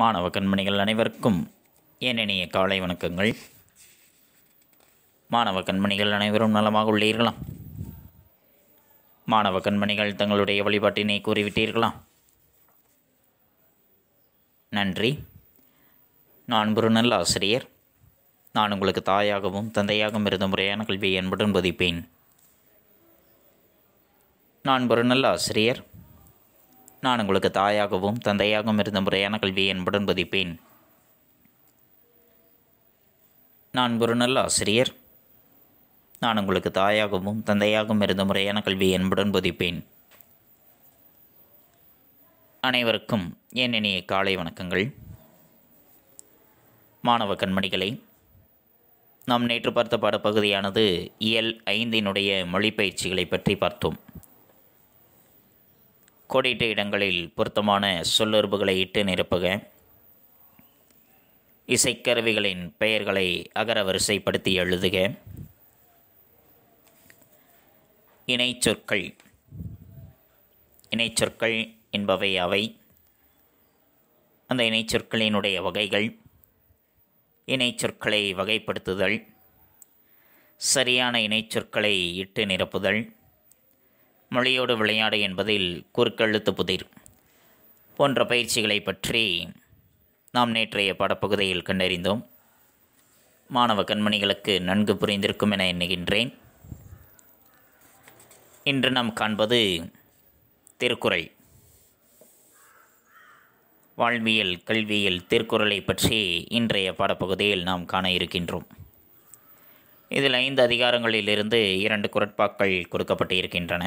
மாணவ கண்மணிகள் அனைவருக்கும் ஏனெனிய காலை வணக்கங்கள் மாணவ கண்மணிகள் அனைவரும் நலமாக உள்ளீர்களா மாணவ கண்மணிகள் தங்களுடைய வழிபாட்டினை கூறிவிட்டீர்களா நன்றி நான் ஒரு நல்ல ஆசிரியர் நான் உங்களுக்கு தாயாகவும் தந்தையாகவும் இருந்த முறையான கல்வியை என்பதும் பதிப்பேன் நான் ஒரு நல்ல ஆசிரியர் நான் உங்களுக்கு தாயாகவும் தந்தையாகவும் இருந்த முறையான கல்வியை என்புடன் பதிப்பேன் நான் ஒரு நல்ல ஆசிரியர் நான் உங்களுக்கு தாயாகவும் தந்தையாகவும் இருந்த முறையான கல்வியை என்புடன் பதிப்பேன் அனைவருக்கும் என் இனிய காலை வணக்கங்கள் மாணவ கண்மணிகளை நாம் நேற்று பார்த்த பாடப்பகுதியானது இயல் ஐந்தினுடைய மொழிப்பயிற்சிகளை பற்றி பார்த்தோம் கோடிட்ட இடங்களில் பொருத்தமான சொல்லுறுப்புகளை இட்டு நிரப்புக இசைக்கருவிகளின் பெயர்களை அகர வரிசைப்படுத்தி எழுதுக இணை சொற்கள் என்பவை அவை அந்த இணைச்சொற்களினுடைய வகைகள் இணைச்சொற்களை வகைப்படுத்துதல் சரியான இணைச்சொற்களை இட்டு நிரப்புதல் மொழியோடு விளையாடு என்பதில் குறுக்கெழுத்து புதிர் போன்ற பயிற்சிகளை பற்றி நாம் நேற்றைய படப்பகுதியில் கண்டறிந்தோம் மாணவ கண்மணிகளுக்கு நன்கு புரிந்திருக்கும் என எண்ணுகின்றேன் இன்று நாம் காண்பது திருக்குறள் வாழ்வியல் கல்வியில் திருக்குறளை பற்றி இன்றைய படப்பகுதியில் நாம் காண இருக்கின்றோம் இதில் ஐந்து அதிகாரங்களிலிருந்து இரண்டு குரட்பாக்கள் கொடுக்கப்பட்டு இருக்கின்றன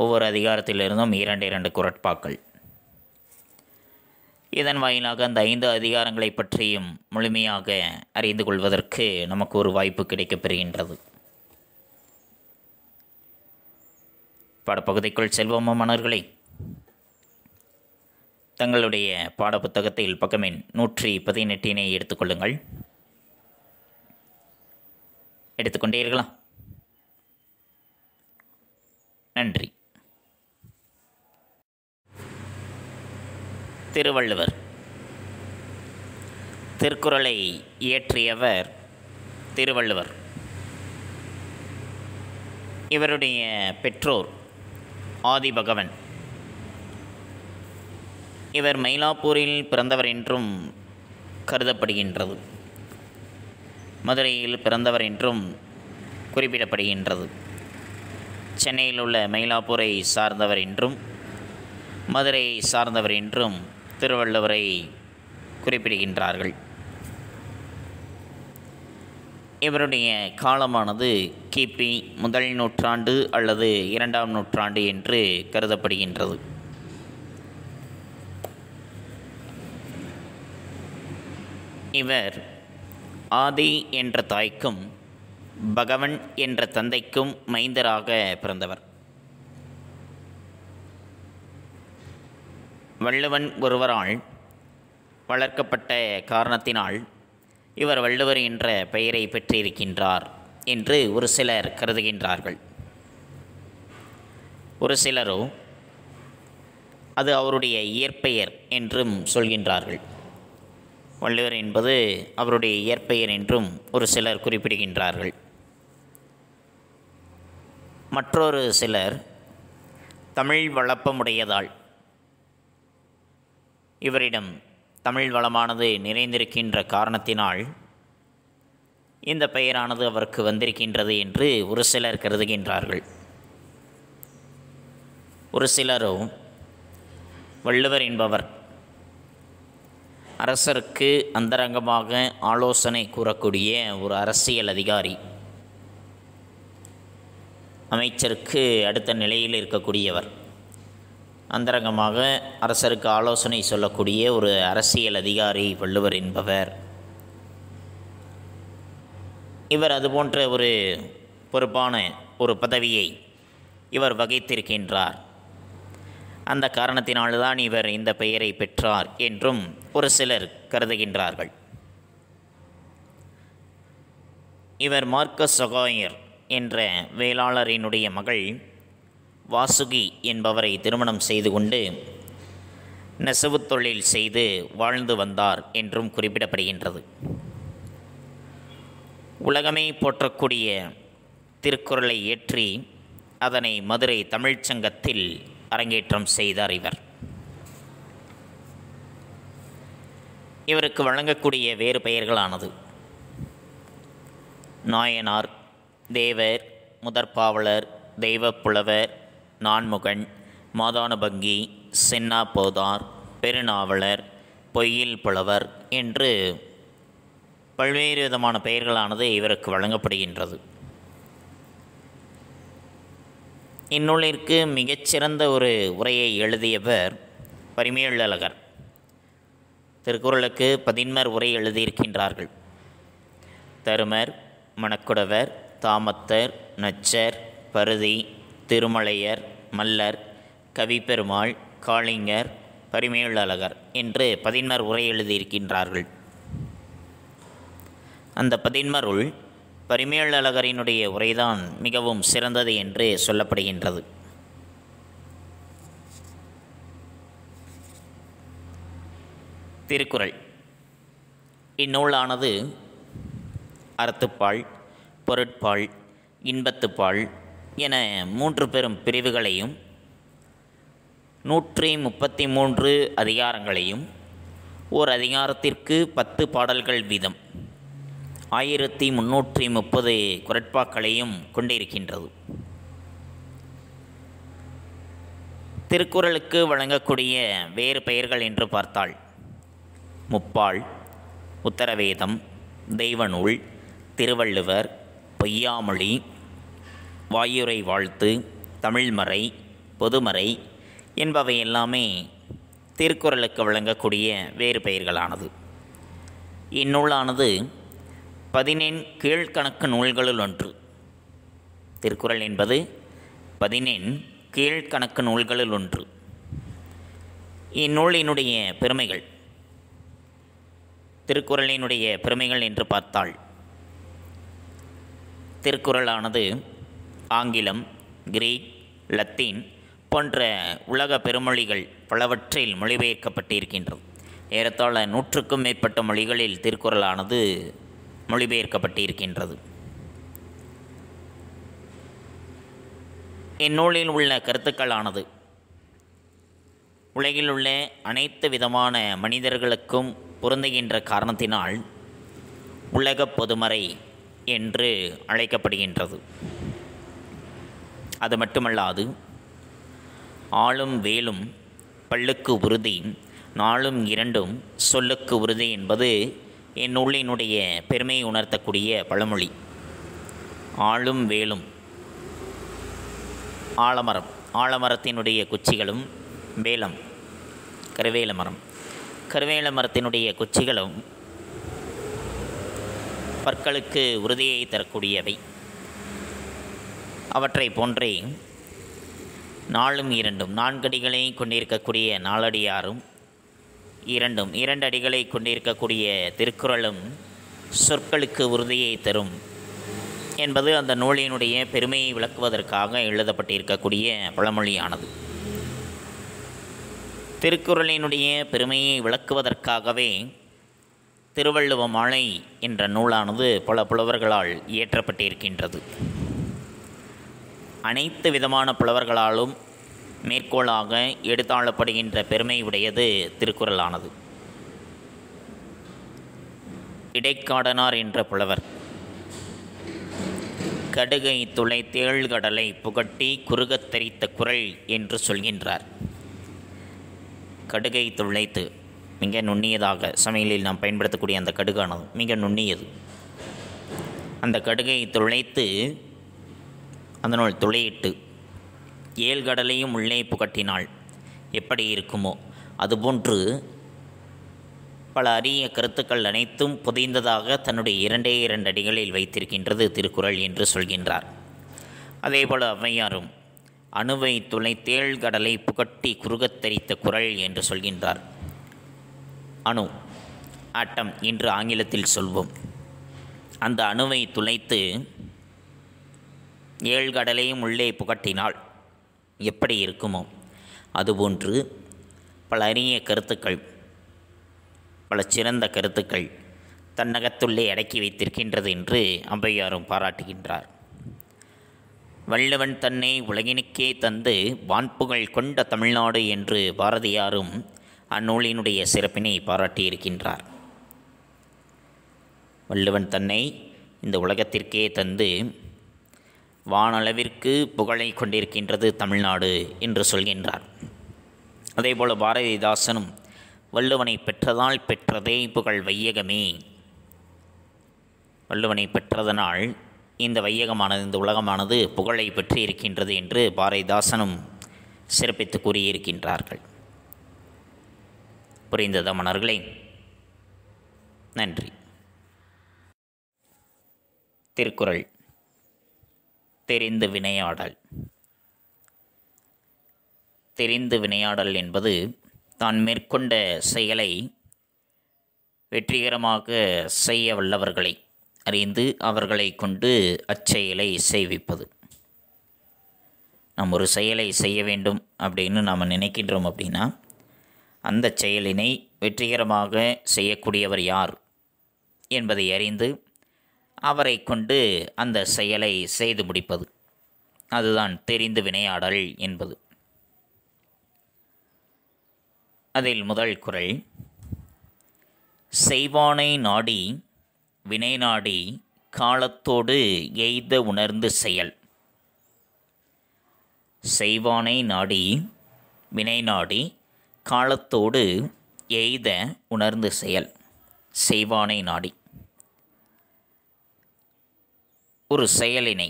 ஒவ்வொரு அதிகாரத்திலிருந்தும் இரண்டு இரண்டு குரட்பாக்கள் இதன் வாயிலாக அந்த ஐந்து அதிகாரங்களை பற்றியும் முழுமையாக அறிந்து கொள்வதற்கு நமக்கு ஒரு வாய்ப்பு கிடைக்கப்பெறுகின்றது பாடப்பகுதிக்குள் செல்வோமா மன்னர்களை தங்களுடைய பாடப்புத்தகத்தில் பக்கமின் நூற்றி பதினெட்டினை எடுத்துக்கொள்ளுங்கள் எடுத்துக்கொண்டீர்களா நன்றி திருவள்ளுவர் திருக்குறளை இயற்றியவர் திருவள்ளுவர் இவருடைய பெற்றோர் ஆதிபகவன் இவர் மயிலாப்பூரில் பிறந்தவர் என்றும் கருதப்படுகின்றது மதுரையில் பிறந்தவர் என்றும் குறிப்பிடப்படுகின்றது சென்னையில் உள்ள மயிலாப்பூரை சார்ந்தவர் என்றும் மதுரையை சார்ந்தவர் என்றும் திருவள்ளுவரை குறிப்பிடுகின்றார்கள் இவருடைய காலமானது கிபி முதல் நூற்றாண்டு அல்லது இரண்டாம் நூற்றாண்டு என்று கருதப்படுகின்றது இவர் ஆதி என்ற தாய்க்கும் பகவன் என்ற தந்தைக்கும் மைந்தராக பிறந்தவர் வள்ளுவன் ஒருவரால் வளர்க்கப்பட்ட காரணத்தினால் இவர் வள்ளுவர் என்ற பெயரை பெற்றிருக்கின்றார் என்று ஒரு சிலர் கருதுகின்றார்கள் ஒரு சிலரோ அது அவருடைய இயற்பெயர் என்றும் சொல்கின்றார்கள் வள்ளுவர் என்பது அவருடைய இயற்பெயர் என்றும் ஒரு சிலர் குறிப்பிடுகின்றார்கள் மற்றொரு சிலர் தமிழ் வளப்பமுடையதால் இவரிடம் தமிழ் வளமானது நிறைந்திருக்கின்ற காரணத்தினால் இந்த பெயரானது அவருக்கு வந்திருக்கின்றது என்று ஒரு சிலர் கருதுகின்றார்கள் ஒரு சிலரோ வள்ளுவர் என்பவர் அரசருக்கு அந்தரங்கமாக ஆலோசனை கூறக்கூடிய ஒரு அரசியல் அதிகாரி அமைச்சருக்கு அடுத்த நிலையில் இருக்கக்கூடியவர் அந்தரங்கமாக அரசருக்கு ஆலோசனை சொல்லக்கூடிய ஒரு அரசியல் அதிகாரி வள்ளுவர் என்பவர் இவர் அதுபோன்ற ஒரு பொறுப்பான ஒரு பதவியை இவர் வகித்திருக்கின்றார் அந்த காரணத்தினால்தான் இவர் இந்த பெயரை பெற்றார் என்றும் ஒரு சிலர் கருதுகின்றார்கள் இவர் மார்க்கஸ் சொகாயர் என்ற வேளாளரினுடைய மகள் வாசுகி என்பவரை திருமணம் செய்து கொண்டு நெசவு தொழில் செய்து வாழ்ந்து வந்தார் என்றும் குறிப்பிடப்படுகின்றது உலகமே போற்றக்கூடிய திருக்குறளை ஏற்றி அதனை மதுரை தமிழ்ச்சங்கத்தில் அரங்கேற்றம் செய்தார் இவர் இவருக்கு வழங்கக்கூடிய வேறு பெயர்களானது நாயனார் தேவர் முதற்பாவலர் தெய்வப்புலவர் நான்முகன் மாதானபங்கி சின்னா போதார் பெருநாவலர் பொய்யில் புலவர் என்று பல்வேறு விதமான பெயர்களானது இவருக்கு வழங்கப்படுகின்றது இந்நூலிற்கு மிகச்சிறந்த ஒரு உரையை எழுதியவர் பரிமேழலகர் திருக்குறளுக்கு பதின்மர் உரை எழுதியிருக்கின்றார்கள் தருமர் மணக்குடவர் தாமத்தர் நச்சர் பருதி திருமலையர் மல்லர் கவிப்பெருமாள் காளிங்கர் பரிமேலழகர் என்று பதின்மர் உரை எழுதியிருக்கின்றார்கள் அந்த பதின்மருள் பரிமேலழகரினுடைய உரைதான் மிகவும் சிறந்தது என்று சொல்லப்படுகின்றது திருக்குறள் இந்நூலானது அறத்துப்பால் பொருட்பால் இன்பத்துப்பால் என மூன்று பெரும் பிரிவுகளையும் நூற்றி முப்பத்தி மூன்று அதிகாரங்களையும் ஓர் அதிகாரத்திற்கு பத்து பாடல்கள் வீதம் ஆயிரத்தி முன்னூற்றி முப்பது குரட்பாக்களையும் கொண்டிருக்கின்றது திருக்குறளுக்கு வழங்கக்கூடிய வேறு பெயர்கள் என்று பார்த்தால் முப்பால் உத்தரவேதம் தெய்வநூல் திருவள்ளுவர் பொய்யாமொழி வாயுரை வாழ்த்து தமிழ்மறை பொதுமறை என்பவை எல்லாமே திருக்குறளுக்கு வழங்கக்கூடிய வேறு பெயர்களானது இந்நூலானது பதினெண் கீழ்கணக்கு நூல்களுள் ஒன்று திருக்குறள் என்பது பதினெண் கீழ்கணக்கு நூல்களில் ஒன்று இந்நூலினுடைய பெருமைகள் திருக்குறளினுடைய பெருமைகள் என்று பார்த்தால் திருக்குறளானது ஆங்கிலம் கிரீக் லத்தீன் போன்ற உலக பெருமொழிகள் பலவற்றில் மொழிபெயர்க்கப்பட்டிருக்கின்றது ஏறத்தாழ நூற்றுக்கும் மேற்பட்ட மொழிகளில் திருக்குறளானது மொழிபெயர்க்கப்பட்டிருக்கின்றது இந்நூலில் உள்ள கருத்துக்களானது உலகில் உள்ள அனைத்து விதமான மனிதர்களுக்கும் பொருந்துகின்ற காரணத்தினால் உலக பொதுமறை என்று அழைக்கப்படுகின்றது அது மட்டுமல்லாது ஆளும் வேலும் பல்லுக்கு உறுதி நாளும் இரண்டும் சொல்லுக்கு உறுதி என்பது என் உள்ளினுடைய பெருமையை உணர்த்தக்கூடிய பழமொழி ஆளும் வேலும் ஆலமரம் ஆலமரத்தினுடைய குச்சிகளும் வேலம் கருவேல மரம் கருவேல மரத்தினுடைய குச்சிகளும் பற்களுக்கு உறுதியை தரக்கூடியவை அவற்றை போன்றே நாளும் இரண்டும் அடிகளை கொண்டிருக்கக்கூடிய நாளடியாரும் இரண்டும் இரண்டு அடிகளை கொண்டிருக்கக்கூடிய திருக்குறளும் சொற்களுக்கு உறுதியை தரும் என்பது அந்த நூலினுடைய பெருமையை விளக்குவதற்காக எழுதப்பட்டிருக்கக்கூடிய பழமொழியானது திருக்குறளினுடைய பெருமையை விளக்குவதற்காகவே திருவள்ளுவ மாலை என்ற நூலானது பல புலவர்களால் இயற்றப்பட்டிருக்கின்றது அனைத்து விதமான புலவர்களாலும் மேற்கோளாக எடுத்தாளப்படுகின்ற பெருமை உடையது திருக்குறளானது இடைக்காடனார் என்ற புலவர் கடுகை துளை தேழ்கடலை புகட்டி குறுகத் குரல் என்று சொல்கின்றார் கடுகை துளைத்து மிக நுண்ணியதாக சமையலில் நாம் பயன்படுத்தக்கூடிய அந்த கடுகானது மிக நுண்ணியது அந்த கடுகை துளைத்து அதனுள் துளையிட்டு ஏழ்கடலையும் உள்ளே புகட்டினாள் எப்படி இருக்குமோ அதுபோன்று பல அரிய கருத்துக்கள் அனைத்தும் புதைந்ததாக தன்னுடைய இரண்டே இரண்டு அடிகளில் வைத்திருக்கின்றது திருக்குறள் என்று சொல்கின்றார் அதேபோல் ஔவையாரும் அணுவை துளை தேள் கடலை புகட்டி குறுகத்தரித்த குரல் என்று சொல்கின்றார் அணு ஆட்டம் என்று ஆங்கிலத்தில் சொல்வோம் அந்த அணுவை துளைத்து ஏழ்கடலையும் உள்ளே புகட்டினால் எப்படி இருக்குமோ அதுபோன்று பல அரிய கருத்துக்கள் பல சிறந்த கருத்துக்கள் தன்னகத்துள்ளே அடக்கி வைத்திருக்கின்றது என்று அம்பையாரும் பாராட்டுகின்றார் வள்ளுவன் தன்னை உலகினுக்கே தந்து வான்புகள் கொண்ட தமிழ்நாடு என்று பாரதியாரும் அந்நூலினுடைய சிறப்பினை பாராட்டியிருக்கின்றார் வள்ளுவன் தன்னை இந்த உலகத்திற்கே தந்து வானளவிற்கு புகழை கொண்டிருக்கின்றது தமிழ்நாடு என்று சொல்கின்றார் அதேபோல் பாரதிதாசனும் வள்ளுவனை பெற்றதால் பெற்றதே புகழ் வையகமே வள்ளுவனை பெற்றதனால் இந்த வையகமானது இந்த உலகமானது புகழை பெற்று இருக்கின்றது என்று பாரதிதாசனும் சிறப்பித்து கூறியிருக்கின்றார்கள் புரிந்த தமணர்களே நன்றி திருக்குறள் தெரிந்து வினையாடல் தெரிந்து வினையாடல் என்பது தான் மேற்கொண்ட செயலை வெற்றிகரமாக செய்ய வல்லவர்களை அறிந்து அவர்களை கொண்டு அச்செயலை செய்விப்பது நாம் ஒரு செயலை செய்ய வேண்டும் அப்படின்னு நாம் நினைக்கின்றோம் அப்படின்னா அந்த செயலினை வெற்றிகரமாக செய்யக்கூடியவர் யார் என்பதை அறிந்து அவரை கொண்டு அந்த செயலை செய்து முடிப்பது அதுதான் தெரிந்து வினையாடல் என்பது அதில் முதல் குரல் செய்வானை நாடி வினை நாடி காலத்தோடு எய்த உணர்ந்து செயல் செய்வானை நாடி வினை நாடி காலத்தோடு எய்த உணர்ந்து செயல் செய்வானை நாடி ஒரு செயலினை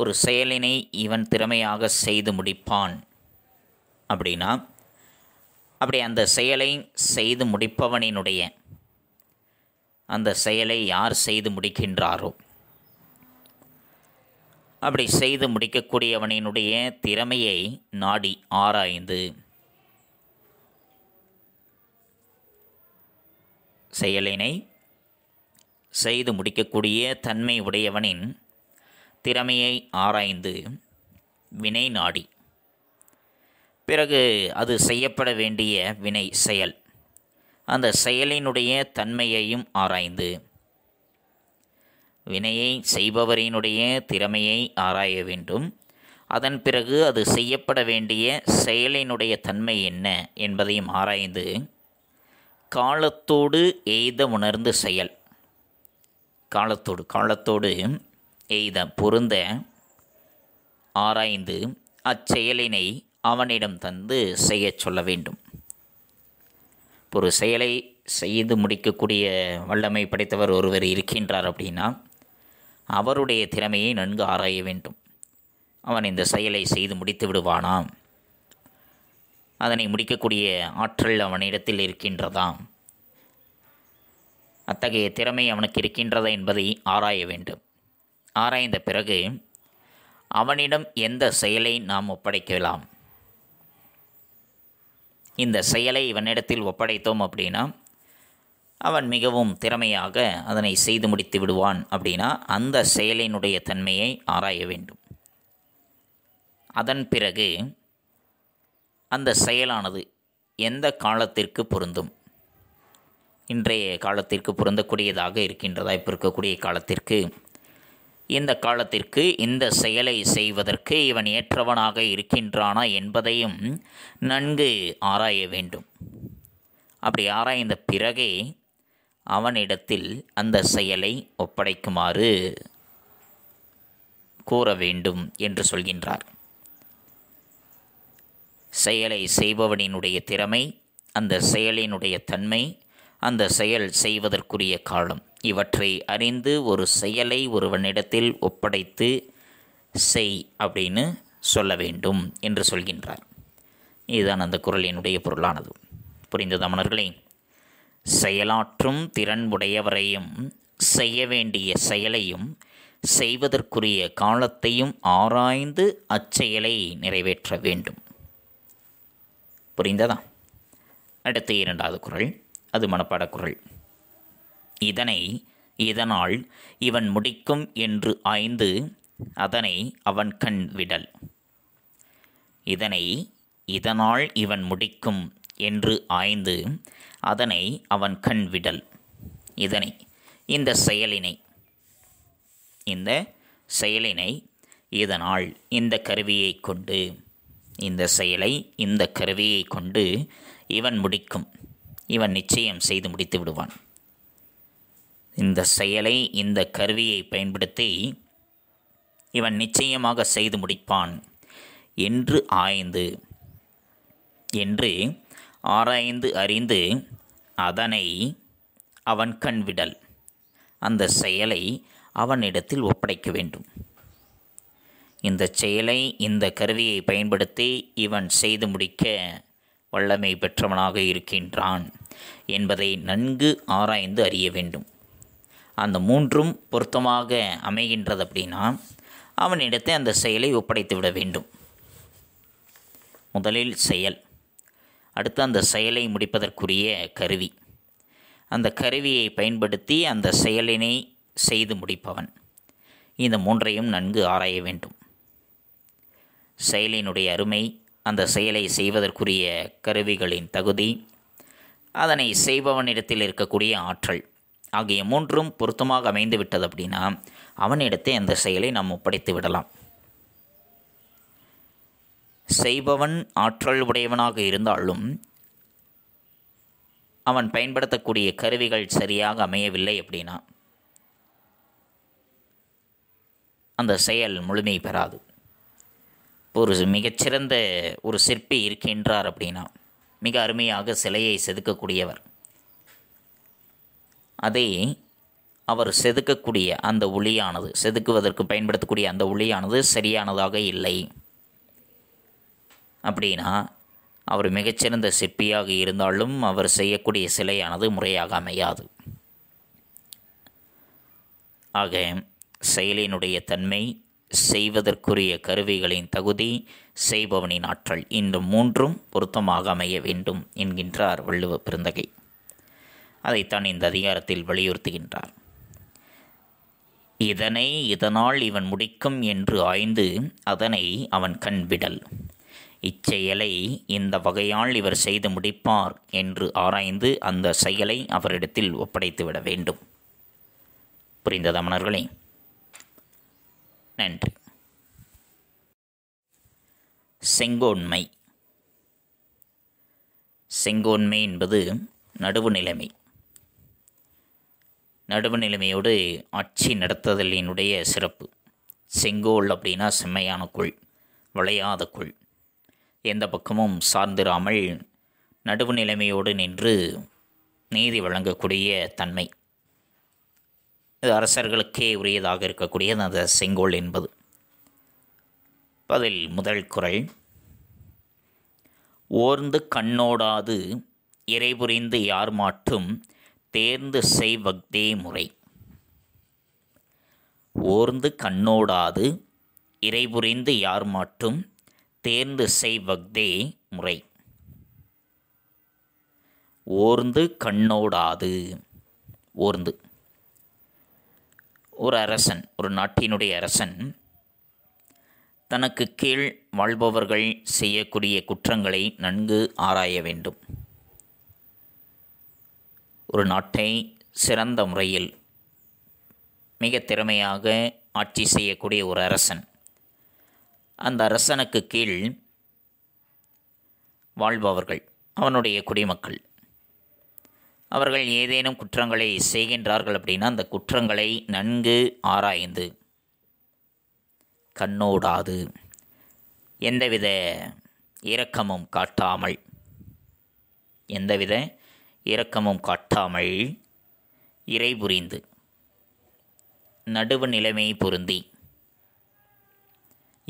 ஒரு செயலினை இவன் திறமையாக செய்து முடிப்பான் அப்படின்னா அப்படி அந்த செயலை செய்து முடிப்பவனினுடைய அந்த செயலை யார் செய்து முடிக்கின்றாரோ அப்படி செய்து முடிக்கக்கூடியவனினுடைய திறமையை நாடி ஆராய்ந்து செயலினை செய்து முடிக்கக்கூடிய தன்மை உடையவனின் திறமையை ஆராய்ந்து வினை நாடி பிறகு அது செய்யப்பட வேண்டிய வினை செயல் அந்த செயலினுடைய தன்மையையும் ஆராய்ந்து வினையை செய்பவரினுடைய திறமையை ஆராய வேண்டும் அதன் பிறகு அது செய்யப்பட வேண்டிய செயலினுடைய தன்மை என்ன என்பதையும் ஆராய்ந்து காலத்தோடு எய்த உணர்ந்து செயல் காலத்தோடு காலத்தோடு எய்த பொருந்த ஆராய்ந்து அச்செயலினை அவனிடம் தந்து செய்ய சொல்ல வேண்டும் ஒரு செயலை செய்து முடிக்கக்கூடிய வல்லமை படைத்தவர் ஒருவர் இருக்கின்றார் அப்படின்னா அவருடைய திறமையை நன்கு ஆராய வேண்டும் அவன் இந்த செயலை செய்து முடித்து விடுவானாம் அதனை முடிக்கக்கூடிய ஆற்றல் அவனிடத்தில் இருக்கின்றதாம் அத்தகைய திறமை அவனுக்கு இருக்கின்றதா என்பதை ஆராய வேண்டும் ஆராய்ந்த பிறகு அவனிடம் எந்த செயலை நாம் ஒப்படைக்கலாம் இந்த செயலை இவனிடத்தில் ஒப்படைத்தோம் அப்படின்னா அவன் மிகவும் திறமையாக அதனை செய்து முடித்து விடுவான் அப்படின்னா அந்த செயலினுடைய தன்மையை ஆராய வேண்டும் அதன் பிறகு அந்த செயலானது எந்த காலத்திற்கு பொருந்தும் இன்றைய காலத்திற்கு பொருந்தக்கூடியதாக இருக்கின்றதா இப்போ இருக்கக்கூடிய காலத்திற்கு இந்த காலத்திற்கு இந்த செயலை செய்வதற்கு இவன் ஏற்றவனாக இருக்கின்றானா என்பதையும் நன்கு ஆராய வேண்டும் அப்படி ஆராய்ந்த பிறகே அவனிடத்தில் அந்த செயலை ஒப்படைக்குமாறு கூற வேண்டும் என்று சொல்கின்றார் செயலை செய்பவனினுடைய திறமை அந்த செயலினுடைய தன்மை அந்த செயல் செய்வதற்குரிய காலம் இவற்றை அறிந்து ஒரு செயலை ஒருவனிடத்தில் ஒப்படைத்து செய் அப்படின்னு சொல்ல வேண்டும் என்று சொல்கின்றார் இதுதான் அந்த குரலினுடைய பொருளானது புரிந்த தமணர்களே செயலாற்றும் திறன் உடையவரையும் செய்ய வேண்டிய செயலையும் செய்வதற்குரிய காலத்தையும் ஆராய்ந்து அச்செயலை நிறைவேற்ற வேண்டும் புரிந்ததா அடுத்து இரண்டாவது குரல் அது மனப்பாடக்குரல் இதனை இதனால் இவன் முடிக்கும் என்று ஆய்ந்து அதனை அவன் கண் விடல் இதனை இதனால் இவன் முடிக்கும் என்று ஆய்ந்து அதனை அவன் கண் விடல் இதனை இந்த செயலினை இந்த செயலினை இதனால் இந்த கருவியை கொண்டு இந்த செயலை இந்த கருவியை கொண்டு இவன் முடிக்கும் இவன் நிச்சயம் செய்து முடித்து விடுவான் இந்த செயலை இந்த கருவியை பயன்படுத்தி இவன் நிச்சயமாக செய்து முடிப்பான் என்று ஆய்ந்து என்று ஆராய்ந்து அறிந்து அதனை அவன் கண்விடல் அந்த செயலை அவனிடத்தில் ஒப்படைக்க வேண்டும் இந்த செயலை இந்த கருவியை பயன்படுத்தி இவன் செய்து முடிக்க வல்லமை பெற்றவனாக இருக்கின்றான் என்பதை நன்கு ஆராய்ந்து அறிய வேண்டும் அந்த மூன்றும் பொருத்தமாக அமைகின்றது அப்படின்னா அவனிடத்தை அந்த செயலை ஒப்படைத்து விட வேண்டும் முதலில் செயல் அடுத்து அந்த செயலை முடிப்பதற்குரிய கருவி அந்த கருவியை பயன்படுத்தி அந்த செயலினை செய்து முடிப்பவன் இந்த மூன்றையும் நன்கு ஆராய வேண்டும் செயலினுடைய அருமை அந்த செயலை செய்வதற்குரிய கருவிகளின் தகுதி அதனை செய்பவனிடத்தில் இருக்கக்கூடிய ஆற்றல் ஆகிய மூன்றும் பொருத்தமாக அமைந்து விட்டது அப்படின்னா அவனிடத்தை அந்த செயலை நாம் ஒப்படைத்து விடலாம் செய்பவன் ஆற்றல் உடையவனாக இருந்தாலும் அவன் பயன்படுத்தக்கூடிய கருவிகள் சரியாக அமையவில்லை அப்படின்னா அந்த செயல் முழுமை பெறாது ஒரு மிகச்சிறந்த ஒரு சிற்பி இருக்கின்றார் அப்படின்னா மிக அருமையாக சிலையை செதுக்கக்கூடியவர் அதை அவர் செதுக்கக்கூடிய அந்த ஒளியானது செதுக்குவதற்கு பயன்படுத்தக்கூடிய அந்த ஒளியானது சரியானதாக இல்லை அப்படின்னா அவர் மிகச்சிறந்த சிற்பியாக இருந்தாலும் அவர் செய்யக்கூடிய சிலையானது முறையாக அமையாது ஆக செயலினுடைய தன்மை செய்வதற்குரிய கருவிகளின் தகுதி செய்பவனின் ஆற்றல் இந்த மூன்றும் பொருத்தமாக அமைய வேண்டும் என்கின்றார் வள்ளுவ பிறந்தகை அதைத்தான் இந்த அதிகாரத்தில் வலியுறுத்துகின்றார் இதனை இதனால் இவன் முடிக்கும் என்று ஆய்ந்து அதனை அவன் கண்விடல் இச்செயலை இந்த வகையால் இவர் செய்து முடிப்பார் என்று ஆராய்ந்து அந்த செயலை அவரிடத்தில் ஒப்படைத்துவிட வேண்டும் புரிந்ததா நன்றி செங்கோன்மை செங்கோன்மை என்பது நடுவு நிலைமை நடுவு நிலைமையோடு ஆட்சி நடத்துதலினுடைய சிறப்பு செங்கோல் அப்படின்னா செம்மையான குள் வளையாத குள் எந்த பக்கமும் சார்ந்திராமல் நடுவு நிலைமையோடு நின்று நீதி வழங்கக்கூடிய தன்மை இது அரசர்களுக்கே உரியதாக இருக்கக்கூடியது அந்த செங்கோல் என்பது அதில் முதல் குரல் ஓர்ந்து கண்ணோடாது இறைபுரிந்து யார் மாட்டும் தேர்ந்து செய்வக்தே முறை ஓர்ந்து கண்ணோடாது இறைபுரிந்து யார் மாட்டும் தேர்ந்து செய்வக்தே முறை ஓர்ந்து கண்ணோடாது ஓர்ந்து ஒரு அரசன் ஒரு நாட்டினுடைய அரசன் தனக்கு கீழ் வாழ்பவர்கள் செய்யக்கூடிய குற்றங்களை நன்கு ஆராய வேண்டும் ஒரு நாட்டை சிறந்த முறையில் மிக திறமையாக ஆட்சி செய்யக்கூடிய ஒரு அரசன் அந்த அரசனுக்கு கீழ் வாழ்பவர்கள் அவனுடைய குடிமக்கள் அவர்கள் ஏதேனும் குற்றங்களை செய்கின்றார்கள் அப்படின்னா அந்த குற்றங்களை நன்கு ஆராய்ந்து கண்ணோடாது எந்தவித இரக்கமும் காட்டாமல் எந்தவித இரக்கமும் காட்டாமல் இறை புரிந்து நடுவு நிலைமை பொருந்தி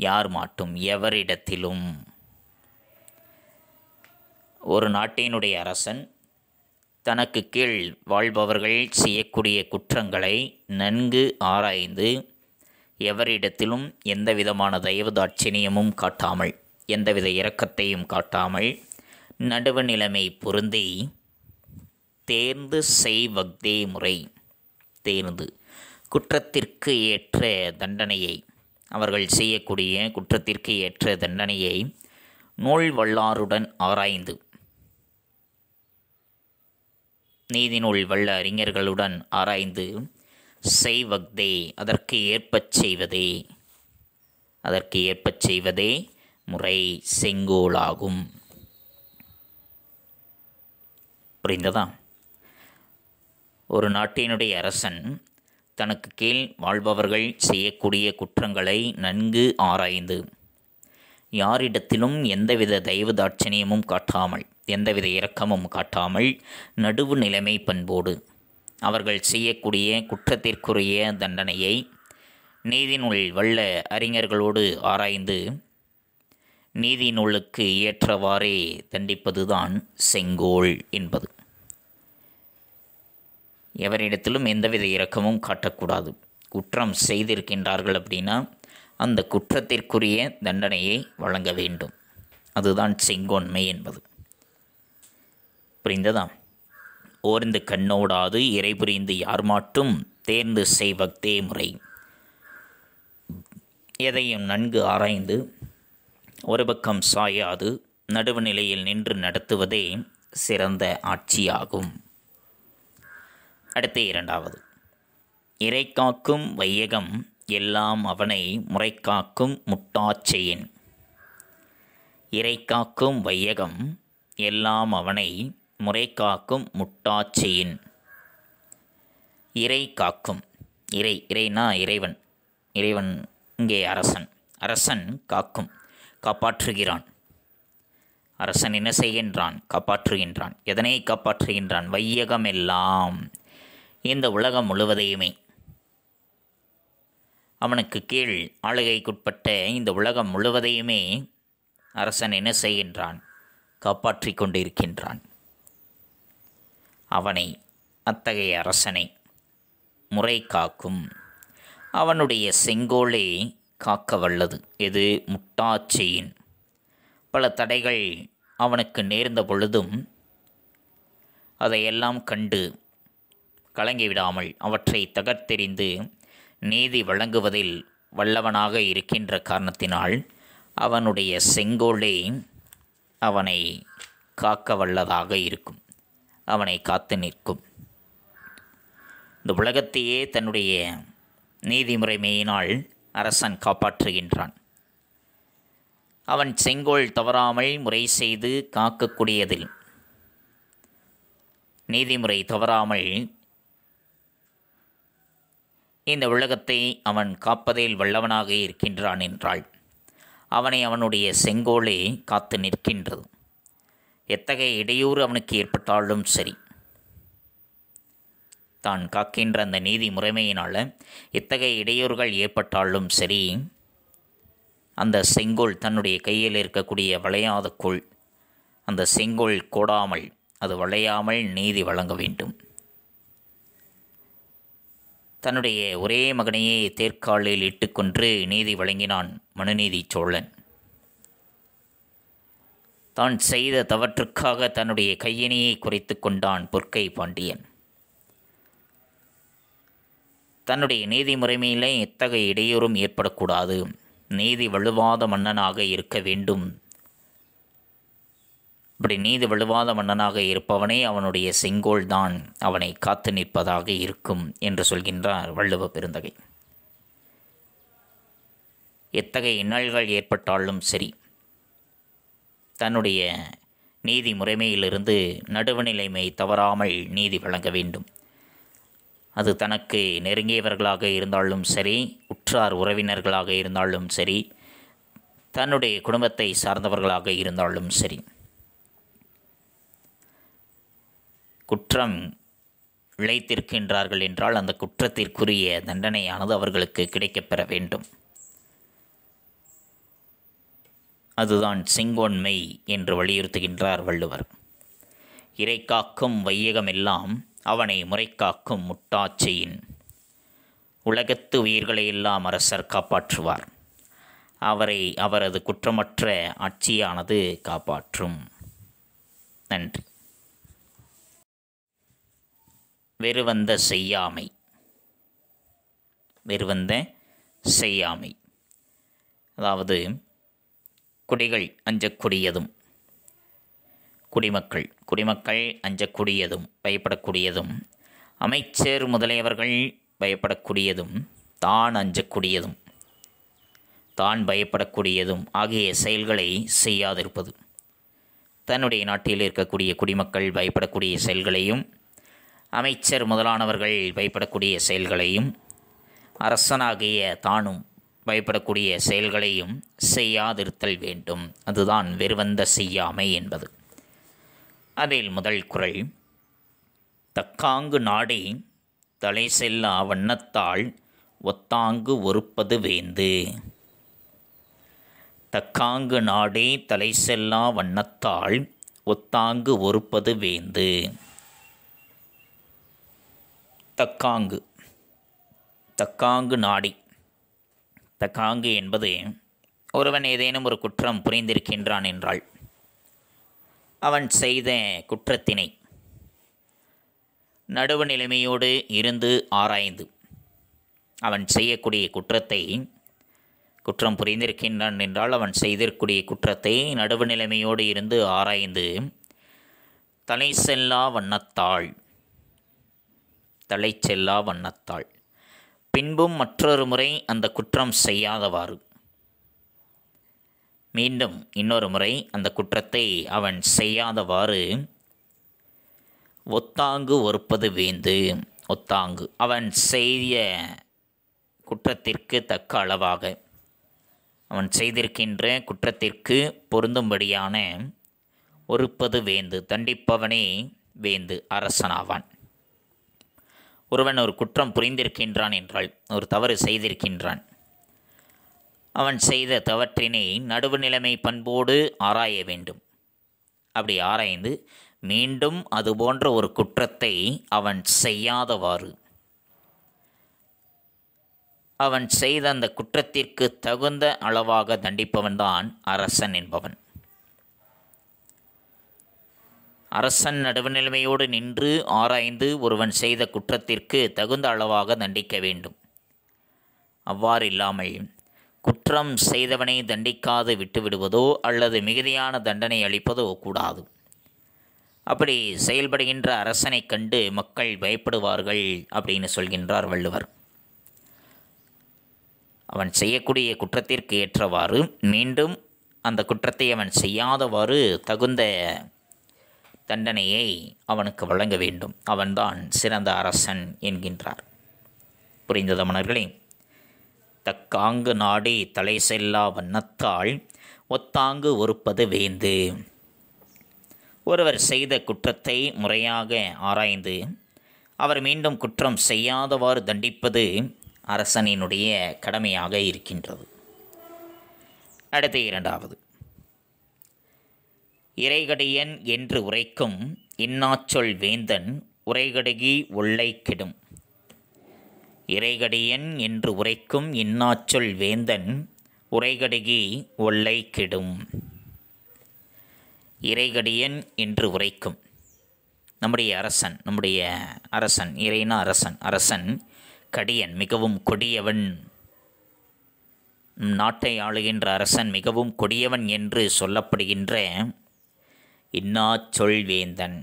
யார் மாட்டும் எவரிடத்திலும் ஒரு நாட்டினுடைய அரசன் தனக்கு கீழ் வாழ்பவர்கள் செய்யக்கூடிய குற்றங்களை நன்கு ஆராய்ந்து எவரிடத்திலும் எந்தவிதமான தயவு தாட்சணியமும் காட்டாமல் எந்தவித இரக்கத்தையும் காட்டாமல் நடுவு நிலைமை பொருந்தி தேர்ந்து செய்வக்தே முறை தேர்ந்து குற்றத்திற்கு ஏற்ற தண்டனையை அவர்கள் செய்யக்கூடிய குற்றத்திற்கு ஏற்ற தண்டனையை நூல் வல்லாருடன் ஆராய்ந்து நீதிநூல் வல்ல அறிஞர்களுடன் ஆராய்ந்து செய்வக்தே அதற்கு ஏற்பச் செய்வதே அதற்கு ஏற்பச் செய்வதே முறை செங்கோலாகும் புரிந்ததா ஒரு நாட்டினுடைய அரசன் தனக்கு கீழ் வாழ்பவர்கள் செய்யக்கூடிய குற்றங்களை நன்கு ஆராய்ந்து யாரிடத்திலும் எந்தவித தெய்வ தாட்சணியமும் காட்டாமல் எந்தவித இரக்கமும் காட்டாமல் நடுவு நிலைமை பண்போடு அவர்கள் செய்யக்கூடிய குற்றத்திற்குரிய தண்டனையை நீதிநூல் வல்ல அறிஞர்களோடு ஆராய்ந்து நீதிநூலுக்கு ஏற்றவாறே தண்டிப்பதுதான் செங்கோல் என்பது எவரிடத்திலும் எந்தவித இரக்கமும் காட்டக்கூடாது குற்றம் செய்திருக்கின்றார்கள் அப்படின்னா அந்த குற்றத்திற்குரிய தண்டனையை வழங்க வேண்டும் அதுதான் செங்கோன்மை என்பது புரிந்ததா ஓர்ந்து கண்ணோடாது இறை புரிந்து யார் மாட்டும் தேர்ந்து செய்வக்தே முறை எதையும் நன்கு ஆராய்ந்து ஒரு பக்கம் சாயாது நடுவு நிலையில் நின்று நடத்துவதே சிறந்த ஆட்சியாகும் அடுத்து இரண்டாவது இறை காக்கும் வையகம் எல்லாம் அவனை முறைக்காக்கும் முட்டாச்செயின் இறை காக்கும் வையகம் எல்லாம் அவனை முறை காக்கும் முட்டாட்சியின் இறை காக்கும் இறை இறைனா இறைவன் இறைவன் இங்கே அரசன் அரசன் காக்கும் காப்பாற்றுகிறான் அரசன் என்ன செய்கின்றான் காப்பாற்றுகின்றான் எதனை காப்பாற்றுகின்றான் வையகமெல்லாம் இந்த உலகம் முழுவதையுமே அவனுக்கு கீழ் ஆளுகைக்குட்பட்ட இந்த உலகம் முழுவதையுமே அரசன் என்ன செய்கின்றான் காப்பாற்றி கொண்டிருக்கின்றான் அவனை அத்தகைய அரசனை முறை காக்கும் அவனுடைய செங்கோலே காக்க வல்லது எது முட்டாச்சியின் பல தடைகள் அவனுக்கு நேர்ந்த பொழுதும் அதையெல்லாம் கண்டு கலங்கிவிடாமல் அவற்றை தகர்த்தெறிந்து நீதி வழங்குவதில் வல்லவனாக இருக்கின்ற காரணத்தினால் அவனுடைய செங்கோலே அவனை காக்க வல்லதாக இருக்கும் அவனை காத்து நிற்கும் இந்த உலகத்தையே தன்னுடைய நீதிமுறைமையினால் அரசன் காப்பாற்றுகின்றான் அவன் செங்கோல் தவறாமல் முறை செய்து காக்கக்கூடியதில் நீதிமுறை தவறாமல் இந்த உலகத்தை அவன் காப்பதில் வல்லவனாக இருக்கின்றான் என்றாள் அவனை அவனுடைய செங்கோலே காத்து நிற்கின்றது எத்தகைய இடையூறு அவனுக்கு ஏற்பட்டாலும் சரி தான் காக்கின்ற அந்த நீதி முறைமையினால் எத்தகைய இடையூறுகள் ஏற்பட்டாலும் சரி அந்த செங்கோல் தன்னுடைய கையில் இருக்கக்கூடிய வளையாதக்குள் அந்த செங்கோல் கூடாமல் அது வளையாமல் நீதி வழங்க வேண்டும் தன்னுடைய ஒரே மகனையே தேர்காலில் இட்டுக்கொன்று நீதி வழங்கினான் மனுநீதி சோழன் தான் செய்த தவற்றுக்காக தன்னுடைய கையினையை குறைத்து கொண்டான் பொற்கை பாண்டியன் தன்னுடைய நீதி முறைமையிலே எத்தகைய இடையூறும் ஏற்படக்கூடாது நீதி வலுவாத மன்னனாக இருக்க வேண்டும் இப்படி நீதி வலுவாத மன்னனாக இருப்பவனே அவனுடைய செங்கோல்தான் அவனை காத்து நிற்பதாக இருக்கும் என்று சொல்கின்றார் வள்ளுவ பெருந்தகை எத்தகைய இன்னல்கள் ஏற்பட்டாலும் சரி தன்னுடைய நீதி முறைமையிலிருந்து நடுவுநிலைமை தவறாமல் நீதி வழங்க வேண்டும் அது தனக்கு நெருங்கியவர்களாக இருந்தாலும் சரி உற்றார் உறவினர்களாக இருந்தாலும் சரி தன்னுடைய குடும்பத்தை சார்ந்தவர்களாக இருந்தாலும் சரி குற்றம் இழைத்திருக்கின்றார்கள் என்றால் அந்த குற்றத்திற்குரிய தண்டனையானது அவர்களுக்கு கிடைக்கப்பெற வேண்டும் அதுதான் செங்கோன்மை என்று வலியுறுத்துகின்றார் வள்ளுவர் இறை காக்கும் வையகமெல்லாம் அவனை முறைக்காக்கும் முட்டாட்சியின் உலகத்து உயிர்களை எல்லாம் அரசர் காப்பாற்றுவார் அவரை அவரது குற்றமற்ற ஆட்சியானது காப்பாற்றும் நன்றி வெறுவந்த செய்யாமை வெறுவந்த செய்யாமை அதாவது குடிகள் அஞ்சக்கூடியதும் குடிமக்கள் குடிமக்கள் அஞ்சக்கூடியதும் பயப்படக்கூடியதும் அமைச்சர் முதலியவர்கள் பயப்படக்கூடியதும் தான் அஞ்சக்கூடியதும் தான் பயப்படக்கூடியதும் ஆகிய செயல்களை செய்யாதிருப்பது தன்னுடைய நாட்டில் இருக்கக்கூடிய குடிமக்கள் பயப்படக்கூடிய செயல்களையும் அமைச்சர் முதலானவர்கள் பயப்படக்கூடிய செயல்களையும் அரசனாகிய தானும் பயப்படக்கூடிய செயல்களையும் செய்யாதிருத்தல் வேண்டும் அதுதான் வெறுவந்த செய்யாமை என்பது அதில் முதல் குரல் தக்காங்கு நாடி தலை செல்லா வண்ணத்தால் ஒத்தாங்கு ஒறுப்பது வேந்து தக்காங்கு நாடி தலை செல்லா வண்ணத்தால் ஒத்தாங்கு ஒறுப்பது வேந்து தக்காங்கு தக்காங்கு நாடி தக்காங்கு என்பது ஒருவன் ஏதேனும் ஒரு குற்றம் புரிந்திருக்கின்றான் என்றாள் அவன் செய்த குற்றத்தினை நடுவு நிலைமையோடு இருந்து ஆராய்ந்து அவன் செய்யக்கூடிய குற்றத்தை குற்றம் புரிந்திருக்கின்றான் என்றால் அவன் செய்திருக்கூடிய குற்றத்தை நடுவு நிலைமையோடு இருந்து ஆராய்ந்து தலை செல்லா வண்ணத்தாள் தலை செல்லா வண்ணத்தாள் பின்பும் மற்றொரு முறை அந்த குற்றம் செய்யாதவாறு மீண்டும் இன்னொரு முறை அந்த குற்றத்தை அவன் செய்யாதவாறு ஒத்தாங்கு ஒறுப்பது வேந்து ஒத்தாங்கு அவன் செய்த குற்றத்திற்கு தக்க அளவாக அவன் செய்திருக்கின்ற குற்றத்திற்கு பொருந்தும்படியான ஒருப்பது வேந்து தண்டிப்பவனே வேந்து அரசனாவான் ஒருவன் ஒரு குற்றம் புரிந்திருக்கின்றான் என்றால் ஒரு தவறு செய்திருக்கின்றான் அவன் செய்த தவற்றினை நடுவு நிலைமை பண்போடு ஆராய வேண்டும் அப்படி ஆராய்ந்து மீண்டும் அதுபோன்ற ஒரு குற்றத்தை அவன் செய்யாதவாறு அவன் செய்த அந்த குற்றத்திற்கு தகுந்த அளவாக தண்டிப்பவன்தான் அரசன் என்பவன் அரசன் நிலைமையோடு நின்று ஆராய்ந்து ஒருவன் செய்த குற்றத்திற்கு தகுந்த அளவாக தண்டிக்க வேண்டும் அவ்வாறில்லாமல் குற்றம் செய்தவனை தண்டிக்காது விட்டுவிடுவதோ அல்லது மிகுதியான தண்டனை அளிப்பதோ கூடாது அப்படி செயல்படுகின்ற அரசனை கண்டு மக்கள் பயப்படுவார்கள் அப்படின்னு சொல்கின்றார் வள்ளுவர் அவன் செய்யக்கூடிய குற்றத்திற்கு ஏற்றவாறு மீண்டும் அந்த குற்றத்தை அவன் செய்யாதவாறு தகுந்த தண்டனையை அவனுக்கு வழங்க வேண்டும் அவன்தான் சிறந்த அரசன் என்கின்றார் புரிந்த மணர்களே தக்காங்கு நாடி தலை செல்லா வண்ணத்தால் ஒத்தாங்கு ஒறுப்பது வேந்து ஒருவர் செய்த குற்றத்தை முறையாக ஆராய்ந்து அவர் மீண்டும் குற்றம் செய்யாதவாறு தண்டிப்பது அரசனினுடைய கடமையாக இருக்கின்றது அடுத்த இரண்டாவது இறைகடியன் என்று உரைக்கும் இன்னாச்சொல் வேந்தன் உரைகடகி உள்ளை கெடும் இறைகடியன் என்று உரைக்கும் இன்னாச்சொல் வேந்தன் உரைகடுகி ஒல்லை கெடும் இறைகடியன் என்று உரைக்கும் நம்முடைய அரசன் நம்முடைய அரசன் இறைனா அரசன் அரசன் கடியன் மிகவும் கொடியவன் நாட்டை ஆளுகின்ற அரசன் மிகவும் கொடியவன் என்று சொல்லப்படுகின்ற இன்னா சொல்வேந்தன்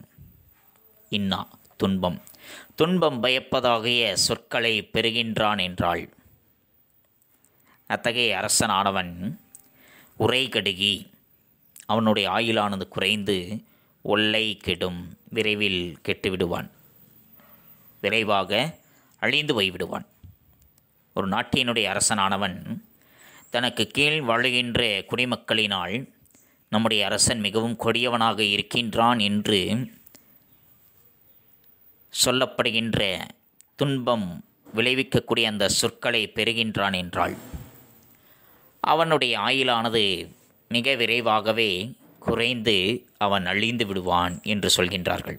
இன்னா துன்பம் துன்பம் பயப்பதாகிய சொற்களை பெறுகின்றான் என்றாள் அத்தகைய அரசனானவன் உரை கடுகி அவனுடைய ஆயுளானது குறைந்து ஒல்லை கெடும் விரைவில் கெட்டுவிடுவான் விரைவாக அழிந்து போய்விடுவான் ஒரு நாட்டினுடைய அரசனானவன் தனக்கு கீழ் வாழுகின்ற குடிமக்களினால் நம்முடைய அரசன் மிகவும் கொடியவனாக இருக்கின்றான் என்று சொல்லப்படுகின்ற துன்பம் விளைவிக்கக்கூடிய அந்த சொற்களை பெறுகின்றான் என்றாள் அவனுடைய ஆயுளானது மிக விரைவாகவே குறைந்து அவன் அழிந்து விடுவான் என்று சொல்கின்றார்கள்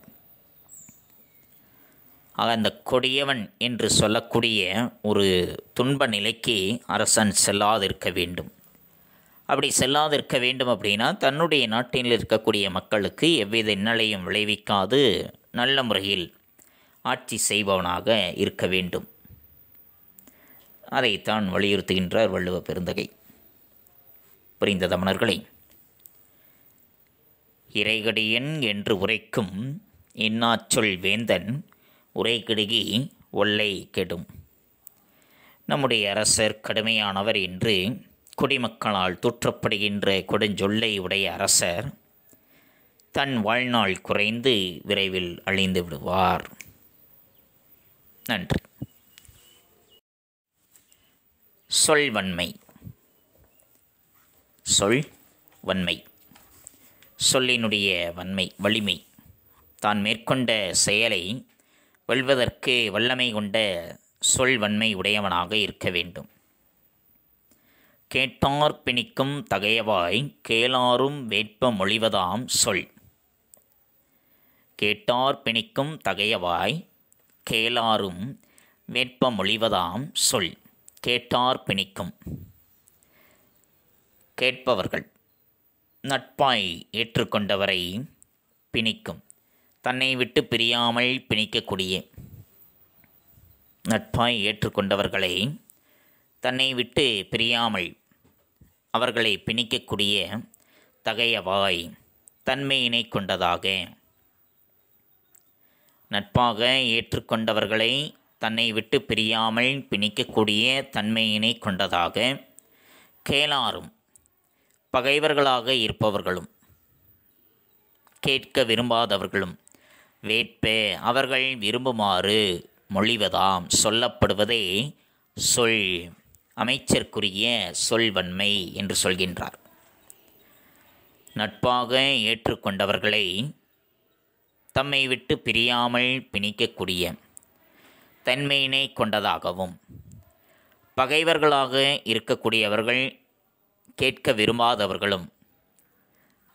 அந்த கொடியவன் என்று சொல்லக்கூடிய ஒரு துன்ப நிலைக்கு அரசன் செல்லாதிருக்க வேண்டும் அப்படி செல்லாதிருக்க வேண்டும் அப்படின்னா தன்னுடைய நாட்டில் இருக்கக்கூடிய மக்களுக்கு எவ்வித இன்னலையும் விளைவிக்காது நல்ல முறையில் ஆட்சி செய்பவனாக இருக்க வேண்டும் அதைத்தான் வலியுறுத்துகின்றார் வள்ளுவ பெருந்தகை புரிந்த தமிழர்களை இறைகடியன் என்று உரைக்கும் இன்னாச்சொல் வேந்தன் உரைகிடுகி ஒல்லை கெடும் நம்முடைய அரசர் கடுமையானவர் என்று குடிமக்களால் தூற்றப்படுகின்ற கொடுஞ்சொல்லை உடைய அரசர் தன் வாழ்நாள் குறைந்து விரைவில் அழிந்து விடுவார் நன்றி சொல்வன்மை சொல் வன்மை சொல்லினுடைய வன்மை வலிமை தான் மேற்கொண்ட செயலை வெல்வதற்கு வல்லமை கொண்ட சொல் வன்மை உடையவனாக இருக்க வேண்டும் கேட்டார் பிணிக்கும் தகையவாய் கேளாரும் வேட்ப மொழிவதாம் சொல் கேட்டார் பிணிக்கும் தகையவாய் கேளாரும் வேட்ப மொழிவதாம் சொல் கேட்டார் பிணிக்கும் கேட்பவர்கள் நட்பாய் ஏற்றுக்கொண்டவரை பிணிக்கும் தன்னை விட்டு பிரியாமல் பிணிக்கக்கூடிய நட்பாய் ஏற்றுக்கொண்டவர்களை தன்னை விட்டு பிரியாமல் அவர்களை பிணிக்கக்கூடிய தகையவாய் தன்மையினை கொண்டதாக நட்பாக ஏற்றுக்கொண்டவர்களை தன்னை விட்டு பிரியாமல் பிணிக்கக்கூடிய தன்மையினை கொண்டதாக கேளாரும் பகைவர்களாக இருப்பவர்களும் கேட்க விரும்பாதவர்களும் வேட்பே அவர்கள் விரும்புமாறு மொழிவதாம் சொல்லப்படுவதே சொல் அமைச்சர்க்குரிய சொல்வன்மை என்று சொல்கின்றார் நட்பாக ஏற்றுக்கொண்டவர்களை தம்மை விட்டு பிரியாமல் பிணிக்கக்கூடிய தன்மையினை கொண்டதாகவும் பகைவர்களாக இருக்கக்கூடியவர்கள் கேட்க விரும்பாதவர்களும்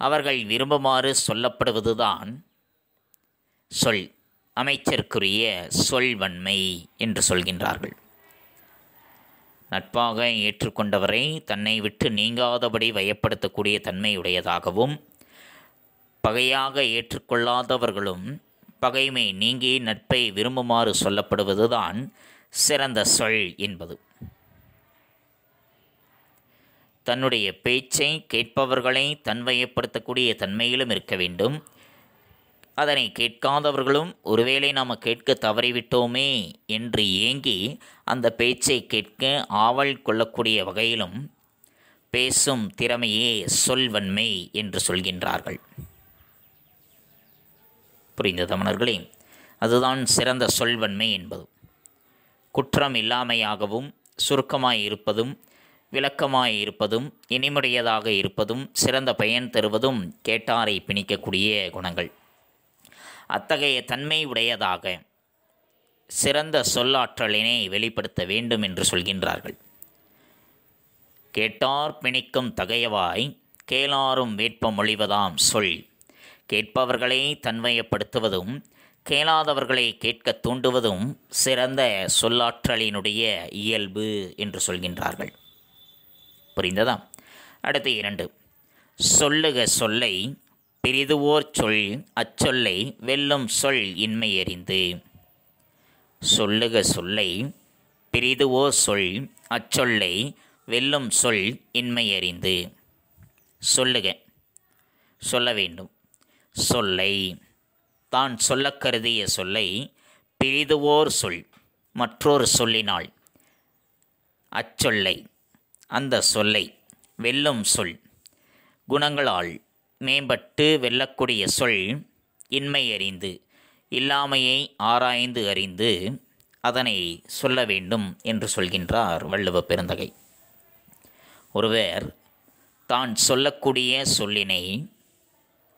அவர்கள் விரும்புமாறு சொல்லப்படுவதுதான் சொல் அமைச்சர்க்குரிய சொல்வன்மை என்று சொல்கின்றார்கள் நட்பாக ஏற்றுக்கொண்டவரை தன்னை விட்டு நீங்காதபடி வயப்படுத்தக்கூடிய தன்மையுடையதாகவும் பகையாக ஏற்றுக்கொள்ளாதவர்களும் பகைமை நீங்கி நட்பை விரும்புமாறு சொல்லப்படுவதுதான் சிறந்த சொல் என்பது தன்னுடைய பேச்சை கேட்பவர்களை தன்வயப்படுத்தக்கூடிய தன்மையிலும் இருக்க வேண்டும் அதனை கேட்காதவர்களும் ஒருவேளை நாம் கேட்க தவறிவிட்டோமே என்று ஏங்கி அந்த பேச்சை கேட்க ஆவல் கொள்ளக்கூடிய வகையிலும் பேசும் திறமையே சொல்வன்மை என்று சொல்கின்றார்கள் புரிந்த தமிழர்களே அதுதான் சிறந்த சொல்வன்மை என்பது குற்றம் இல்லாமையாகவும் சுருக்கமாய் இருப்பதும் விளக்கமாய் இருப்பதும் இனிமுடையதாக இருப்பதும் சிறந்த பயன் தருவதும் கேட்டாரை பிணிக்கக்கூடிய குணங்கள் அத்தகைய தன்மை உடையதாக சிறந்த சொல்லாற்றலினை வெளிப்படுத்த வேண்டும் என்று சொல்கின்றார்கள் கேட்டார் பிணிக்கும் தகையவாய் கேளாரும் வேட்பம் ஒழிவதாம் சொல் கேட்பவர்களை தன்மையப்படுத்துவதும் கேளாதவர்களை கேட்க தூண்டுவதும் சிறந்த சொல்லாற்றலினுடைய இயல்பு என்று சொல்கின்றார்கள் புரிந்ததா அடுத்து இரண்டு சொல்லுக சொல்லை பிரிதுவோர் சொல் அச்சொல்லை வெல்லும் சொல் இன்மையறிந்து சொல்லுக சொல்லை பிரிதுவோர் சொல் அச்சொல்லை வெல்லும் சொல் இன்மையறிந்து சொல்லுக சொல்ல வேண்டும் சொல்லை தான் சொல்ல கருதிய சொல்லை பிரிதுவோர் சொல் மற்றொரு சொல்லினால் அச்சொல்லை அந்த சொல்லை வெல்லும் சொல் குணங்களால் மேம்பட்டு வெல்லக்கூடிய சொல் இன்மை அறிந்து இல்லாமையை ஆராய்ந்து அறிந்து அதனை சொல்ல வேண்டும் என்று சொல்கின்றார் வள்ளுவ பெருந்தகை ஒருவர் தான் சொல்லக்கூடிய சொல்லினை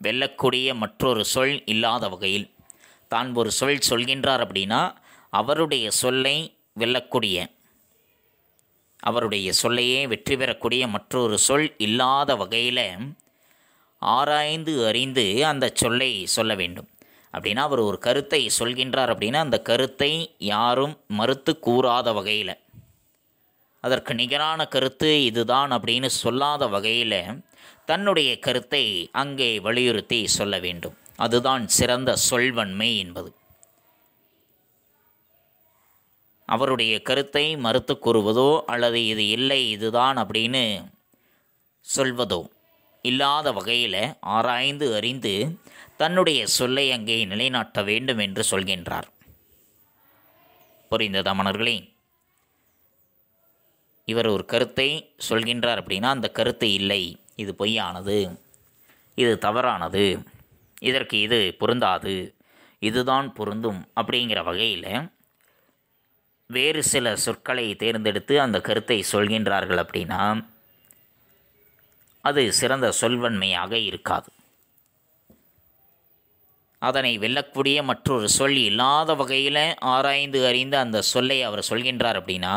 வெல்லக்கூடிய மற்றொரு சொல் இல்லாத வகையில் தான் ஒரு சொல் சொல்கின்றார் அப்படின்னா அவருடைய சொல்லை வெல்லக்கூடிய அவருடைய சொல்லையே வெற்றி பெறக்கூடிய மற்றொரு சொல் இல்லாத வகையில் ஆராய்ந்து அறிந்து அந்த சொல்லை சொல்ல வேண்டும் அப்படின்னா அவர் ஒரு கருத்தை சொல்கின்றார் அப்படின்னா அந்த கருத்தை யாரும் மறுத்து கூறாத வகையில் அதற்கு நிகரான கருத்து இதுதான் அப்படின்னு சொல்லாத வகையில் தன்னுடைய கருத்தை அங்கே வலியுறுத்தி சொல்ல வேண்டும் அதுதான் சிறந்த சொல்வன்மை என்பது அவருடைய கருத்தை மறுத்து கூறுவதோ அல்லது இது இல்லை இதுதான் அப்படின்னு சொல்வதோ இல்லாத வகையில் ஆராய்ந்து அறிந்து தன்னுடைய சொல்லை அங்கே நிலைநாட்ட வேண்டும் என்று சொல்கின்றார் புரிந்த தமணர்களே இவர் ஒரு கருத்தை சொல்கின்றார் அப்படின்னா அந்த கருத்து இல்லை இது பொய்யானது இது தவறானது இதற்கு இது பொருந்தாது இதுதான் பொருந்தும் அப்படிங்கிற வகையில் வேறு சில சொற்களை தேர்ந்தெடுத்து அந்த கருத்தை சொல்கின்றார்கள் அப்படின்னா அது சிறந்த சொல்வன்மையாக இருக்காது அதனை வெல்லக்கூடிய மற்றொரு சொல் இல்லாத வகையில் ஆராய்ந்து அறிந்து அந்த சொல்லை அவர் சொல்கின்றார் அப்படின்னா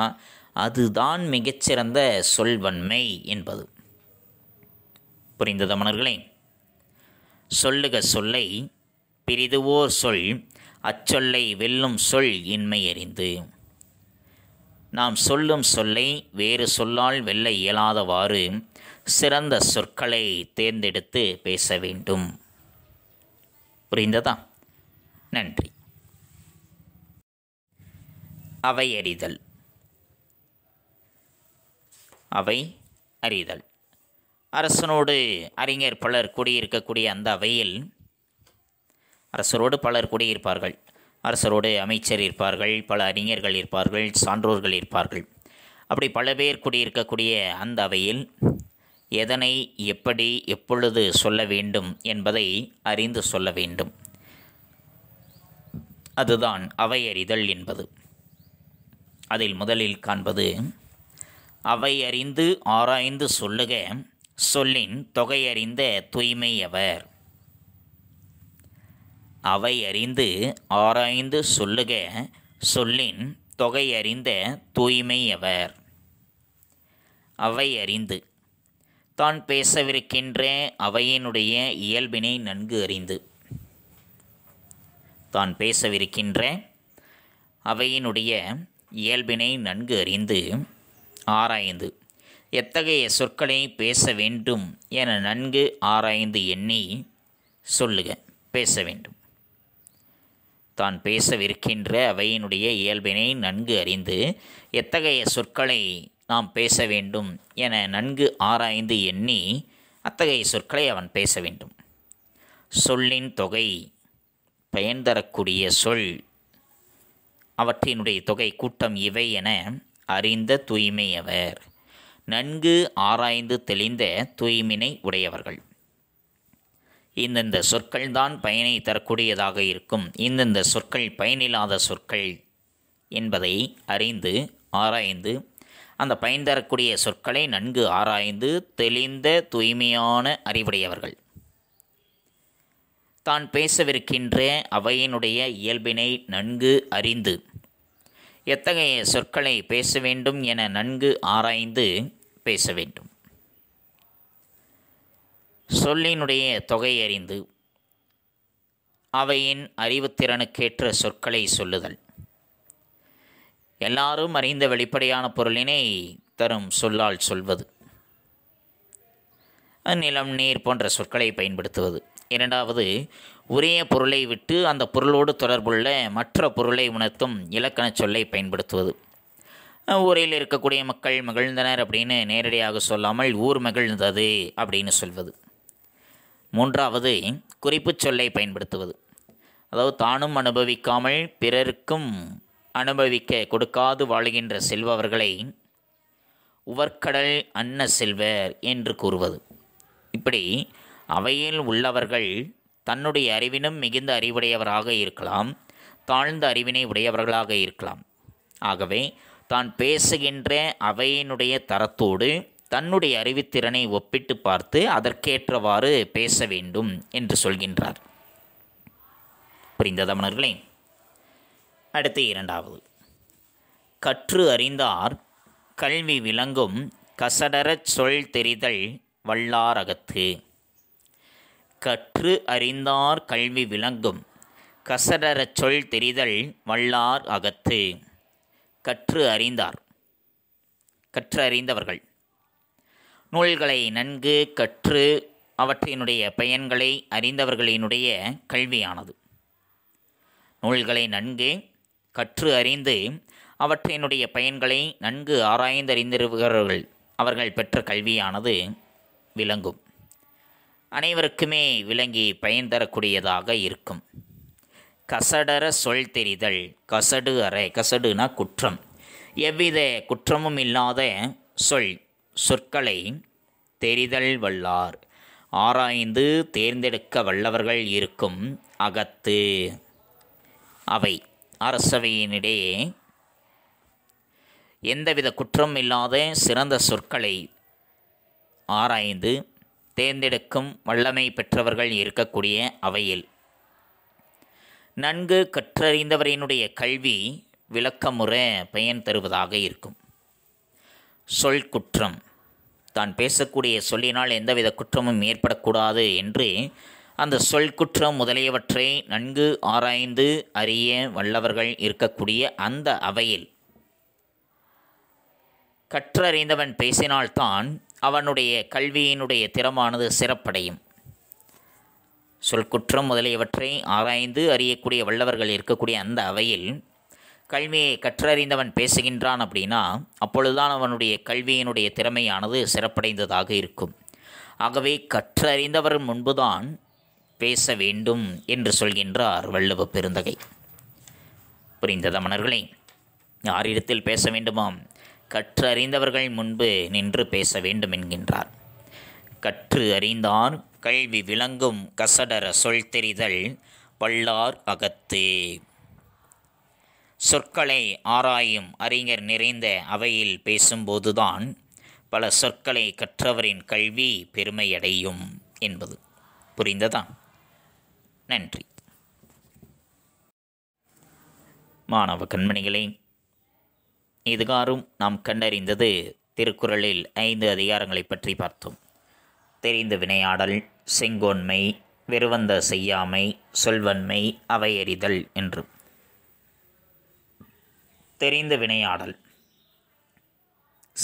அதுதான் மிகச்சிறந்த சொல்வன்மை என்பது புரிந்த தமணர்களே சொல்லுக சொல்லை பிரிதுவோர் சொல் அச்சொல்லை வெல்லும் சொல் இன்மையறிந்து நாம் சொல்லும் சொல்லை வேறு சொல்லால் வெல்ல இயலாதவாறு சிறந்த சொற்களை தேர்ந்தெடுத்து பேச வேண்டும் புரிந்ததா நன்றி அவை அறிதல் அவை அறிதல் அரசனோடு அறிஞர் பலர் கூடியிருக்கக்கூடிய அந்த அவையில் அரசரோடு பலர் கூடியிருப்பார்கள் அரசரோடு அமைச்சர் இருப்பார்கள் பல அறிஞர்கள் இருப்பார்கள் சான்றோர்கள் இருப்பார்கள் அப்படி பல பேர் குடியிருக்கக்கூடிய அந்த அவையில் எதனை எப்படி எப்பொழுது சொல்ல வேண்டும் என்பதை அறிந்து சொல்ல வேண்டும் அதுதான் அவையறிதல் என்பது அதில் முதலில் காண்பது அவை அறிந்து ஆராய்ந்து சொல்லுக சொல்லின் தொகையறிந்த தூய்மை அவர் அவை அறிந்து ஆராய்ந்து சொல்லுக சொல்லின் தொகையறிந்த தூய்மை அவர் அவை அறிந்து தான் பேசவிருக்கின்றேன் அவையினுடைய இயல்பினை நன்கு அறிந்து தான் பேசவிருக்கின்றேன் அவையினுடைய இயல்பினை நன்கு அறிந்து ஆராய்ந்து எத்தகைய சொற்களை பேச வேண்டும் என நன்கு ஆராய்ந்து எண்ணி சொல்லுக பேச வேண்டும் தான் பேசவிருக்கின்ற அவையினுடைய இயல்பினை நன்கு அறிந்து எத்தகைய சொற்களை நாம் பேச வேண்டும் என நன்கு ஆராய்ந்து எண்ணி அத்தகைய சொற்களை அவன் பேச வேண்டும் சொல்லின் தொகை பயன் தரக்கூடிய சொல் அவற்றினுடைய தொகை கூட்டம் இவை என அறிந்த தூய்மையவர் நன்கு ஆராய்ந்து தெளிந்த தூய்மினை உடையவர்கள் இந்தந்த சொற்கள்தான் பயனை தரக்கூடியதாக இருக்கும் இந்தந்த சொற்கள் பயனில்லாத சொற்கள் என்பதை அறிந்து ஆராய்ந்து அந்த பயன் தரக்கூடிய சொற்களை நன்கு ஆராய்ந்து தெளிந்த தூய்மையான அறிவுடையவர்கள் தான் பேசவிருக்கின்ற அவையினுடைய இயல்பினை நன்கு அறிந்து எத்தகைய சொற்களை பேச வேண்டும் என நன்கு ஆராய்ந்து பேச வேண்டும் சொல்லினுடைய தொகை அறிந்து அவையின் அறிவுத்திறனுக்கேற்ற சொற்களை சொல்லுதல் எல்லாரும் அறிந்த வெளிப்படையான பொருளினை தரும் சொல்லால் சொல்வது நிலம் நீர் போன்ற சொற்களை பயன்படுத்துவது இரண்டாவது ஒரே பொருளை விட்டு அந்த பொருளோடு தொடர்புள்ள மற்ற பொருளை உணர்த்தும் இலக்கணச் சொல்லை பயன்படுத்துவது ஊரில் இருக்கக்கூடிய மக்கள் மகிழ்ந்தனர் அப்படின்னு நேரடியாக சொல்லாமல் ஊர் மகிழ்ந்தது அப்படின்னு சொல்வது மூன்றாவது குறிப்பு சொல்லை பயன்படுத்துவது அதாவது தானும் அனுபவிக்காமல் பிறருக்கும் அனுபவிக்க கொடுக்காது வாழுகின்ற செல்பவர்களை உவர்கடல் அன்ன செல்வர் என்று கூறுவது இப்படி அவையில் உள்ளவர்கள் தன்னுடைய அறிவினும் மிகுந்த அறிவுடையவராக இருக்கலாம் தாழ்ந்த அறிவினை உடையவர்களாக இருக்கலாம் ஆகவே தான் பேசுகின்ற அவையினுடைய தரத்தோடு தன்னுடைய அறிவுத்திறனை ஒப்பிட்டு பார்த்து அதற்கேற்றவாறு பேச வேண்டும் என்று சொல்கின்றார் புரிந்ததமனர்களே அடுத்து இரண்டாவது கற்று அறிந்தார் கல்வி விளங்கும் கசடரச் சொல் தெரிதல் வல்லாரகத்து கற்று அறிந்தார் கல்வி விளங்கும் கசடரச் சொல் தெரிதல் வல்லார் அகத்து கற்று அறிந்தார் கற்று அறிந்தவர்கள் நூல்களை நன்கு கற்று அவற்றினுடைய பயன்களை அறிந்தவர்களினுடைய கல்வியானது நூல்களை நன்கு கற்று அறிந்து அவற்றினுடைய பயன்களை நன்கு ஆராய்ந்தறிந்திருக்கிறவர்கள் அவர்கள் பெற்ற கல்வியானது விளங்கும் அனைவருக்குமே விளங்கி பயன் தரக்கூடியதாக இருக்கும் கசடர சொல் தெரிதல் கசடு அறை கசடுனா குற்றம் எவ்வித குற்றமும் இல்லாத சொல் சொற்களை தெரிதல் வல்லார் ஆராய்ந்து தேர்ந்தெடுக்க வல்லவர்கள் இருக்கும் அகத்து அவை அரசவையினிடையே எந்தவித குற்றம் இல்லாத சிறந்த சொற்களை ஆராய்ந்து தேர்ந்தெடுக்கும் வல்லமை பெற்றவர்கள் இருக்கக்கூடிய அவையில் நன்கு கற்றறிந்தவரினுடைய கல்வி விளக்கமுறை பயன் தருவதாக இருக்கும் சொல் குற்றம் தான் பேசக்கூடிய சொல்லினால் எந்தவித குற்றமும் ஏற்படக்கூடாது என்று அந்த சொல் குற்றம் முதலியவற்றை நன்கு ஆராய்ந்து அறிய வல்லவர்கள் இருக்கக்கூடிய அந்த அவையில் கற்றறிந்தவன் பேசினால்தான் அவனுடைய கல்வியினுடைய திறமானது சிறப்படையும் சொல்குற்றம் முதலியவற்றை ஆராய்ந்து அறியக்கூடிய வல்லவர்கள் இருக்கக்கூடிய அந்த அவையில் கல்வியை கற்றறிந்தவன் பேசுகின்றான் அப்படின்னா அப்பொழுதுதான் அவனுடைய கல்வியினுடைய திறமையானது சிறப்படைந்ததாக இருக்கும் ஆகவே கற்றறிந்தவர் முன்புதான் பேச வேண்டும் என்று சொல்கின்றார் வள்ளுவ பெருந்தகை புரிந்ததா மணர்களே யாரிடத்தில் பேச வேண்டுமாம் கற்றறிந்தவர்கள் முன்பு நின்று பேச வேண்டும் என்கின்றார் கற்று அறிந்தார் கல்வி விளங்கும் கசடர சொல் தெரிதல் வல்லார் அகத்து சொற்களை ஆராயும் அறிஞர் நிறைந்த அவையில் பேசும்போதுதான் பல சொற்களை கற்றவரின் கல்வி பெருமையடையும் என்பது புரிந்ததா நன்றி மாணவ கண்மணிகளே இதுகாரும் நாம் கண்டறிந்தது திருக்குறளில் ஐந்து அதிகாரங்களை பற்றி பார்த்தோம் தெரிந்த வினையாடல் செங்கோன்மை வெறுவந்த செய்யாமை சொல்வன்மை அவையறிதல் என்று தெரிந்த வினையாடல்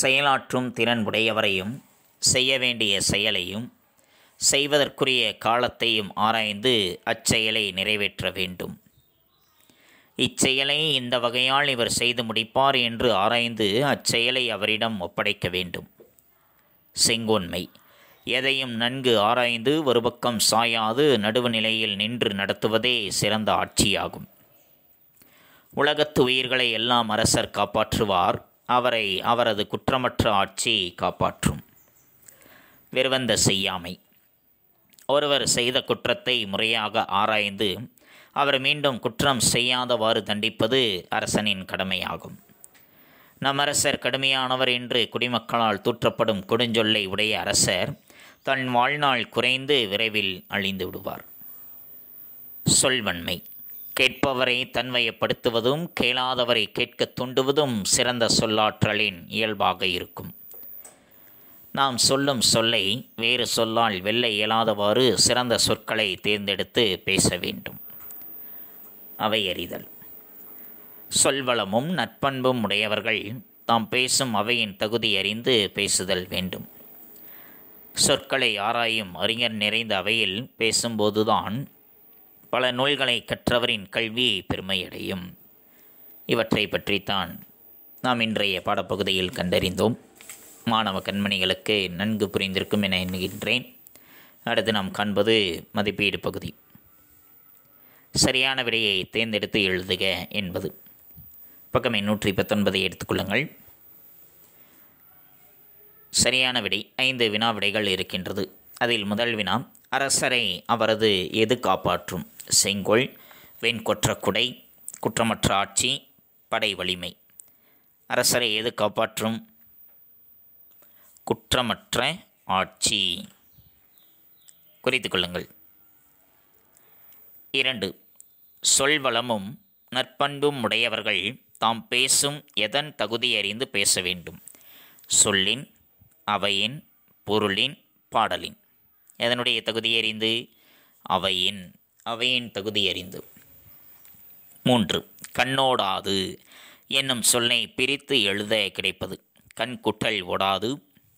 செயலாற்றும் திறன் உடையவரையும் செய்ய வேண்டிய செயலையும் செய்வதற்குரிய காலத்தையும் ஆராய்ந்து அச்செயலை நிறைவேற்ற வேண்டும் இச்செயலை இந்த வகையால் இவர் செய்து முடிப்பார் என்று ஆராய்ந்து அச்செயலை அவரிடம் ஒப்படைக்க வேண்டும் செங்கோன்மை எதையும் நன்கு ஆராய்ந்து ஒரு பக்கம் சாயாது நடுவு நிலையில் நின்று நடத்துவதே சிறந்த ஆட்சியாகும் உலகத்து உயிர்களை எல்லாம் அரசர் காப்பாற்றுவார் அவரை அவரது குற்றமற்ற ஆட்சி காப்பாற்றும் வெறுவந்த செய்யாமை ஒருவர் செய்த குற்றத்தை முறையாக ஆராய்ந்து அவர் மீண்டும் குற்றம் செய்யாதவாறு தண்டிப்பது அரசனின் கடமையாகும் நம் அரசர் கடுமையானவர் என்று குடிமக்களால் தூற்றப்படும் கொடுஞ்சொல்லை உடைய அரசர் தன் வாழ்நாள் குறைந்து விரைவில் அழிந்து விடுவார் சொல்வன்மை கேட்பவரை தன்மையப்படுத்துவதும் கேளாதவரை கேட்க தூண்டுவதும் சிறந்த சொல்லாற்றலின் இயல்பாக இருக்கும் நாம் சொல்லும் சொல்லை வேறு சொல்லால் வெல்ல இயலாதவாறு சிறந்த சொற்களை தேர்ந்தெடுத்து பேச வேண்டும் அவை அறிதல் சொல்வளமும் நற்பண்பும் உடையவர்கள் தாம் பேசும் அவையின் தகுதி அறிந்து பேசுதல் வேண்டும் சொற்களை ஆராயும் அறிஞர் நிறைந்த அவையில் பேசும்போதுதான் பல நூல்களை கற்றவரின் கல்வி பெருமையடையும் இவற்றை பற்றித்தான் நாம் இன்றைய பாடப்பகுதியில் கண்டறிந்தோம் மாணவ கண்மணிகளுக்கு நன்கு புரிந்திருக்கும் என எண்ணுகின்றேன் அடுத்து நாம் காண்பது மதிப்பீடு பகுதி சரியான விடையை தேர்ந்தெடுத்து எழுதுக என்பது பக்கம் நூற்றி பத்தொன்பதை எடுத்துக்கொள்ளுங்கள் சரியான விடை ஐந்து வினா விடைகள் இருக்கின்றது அதில் முதல் வினா அரசரை அவரது எது காப்பாற்றும் செங்கோல் வெண்கொற்ற குடை குற்றமற்ற ஆட்சி படை வலிமை அரசரை எது காப்பாற்றும் குற்றமற்ற ஆட்சி குறித்து கொள்ளுங்கள் இரண்டு சொல்வளமும் நற்பண்பும் உடையவர்கள் தாம் பேசும் எதன் தகுதி அறிந்து பேச வேண்டும் சொல்லின் அவையின் பொருளின் பாடலின் எதனுடைய தகுதி அறிந்து அவையின் அவையின் தகுதி அறிந்து மூன்று கண்ணோடாது என்னும் சொல்லை பிரித்து எழுத கிடைப்பது கண் ஓடாது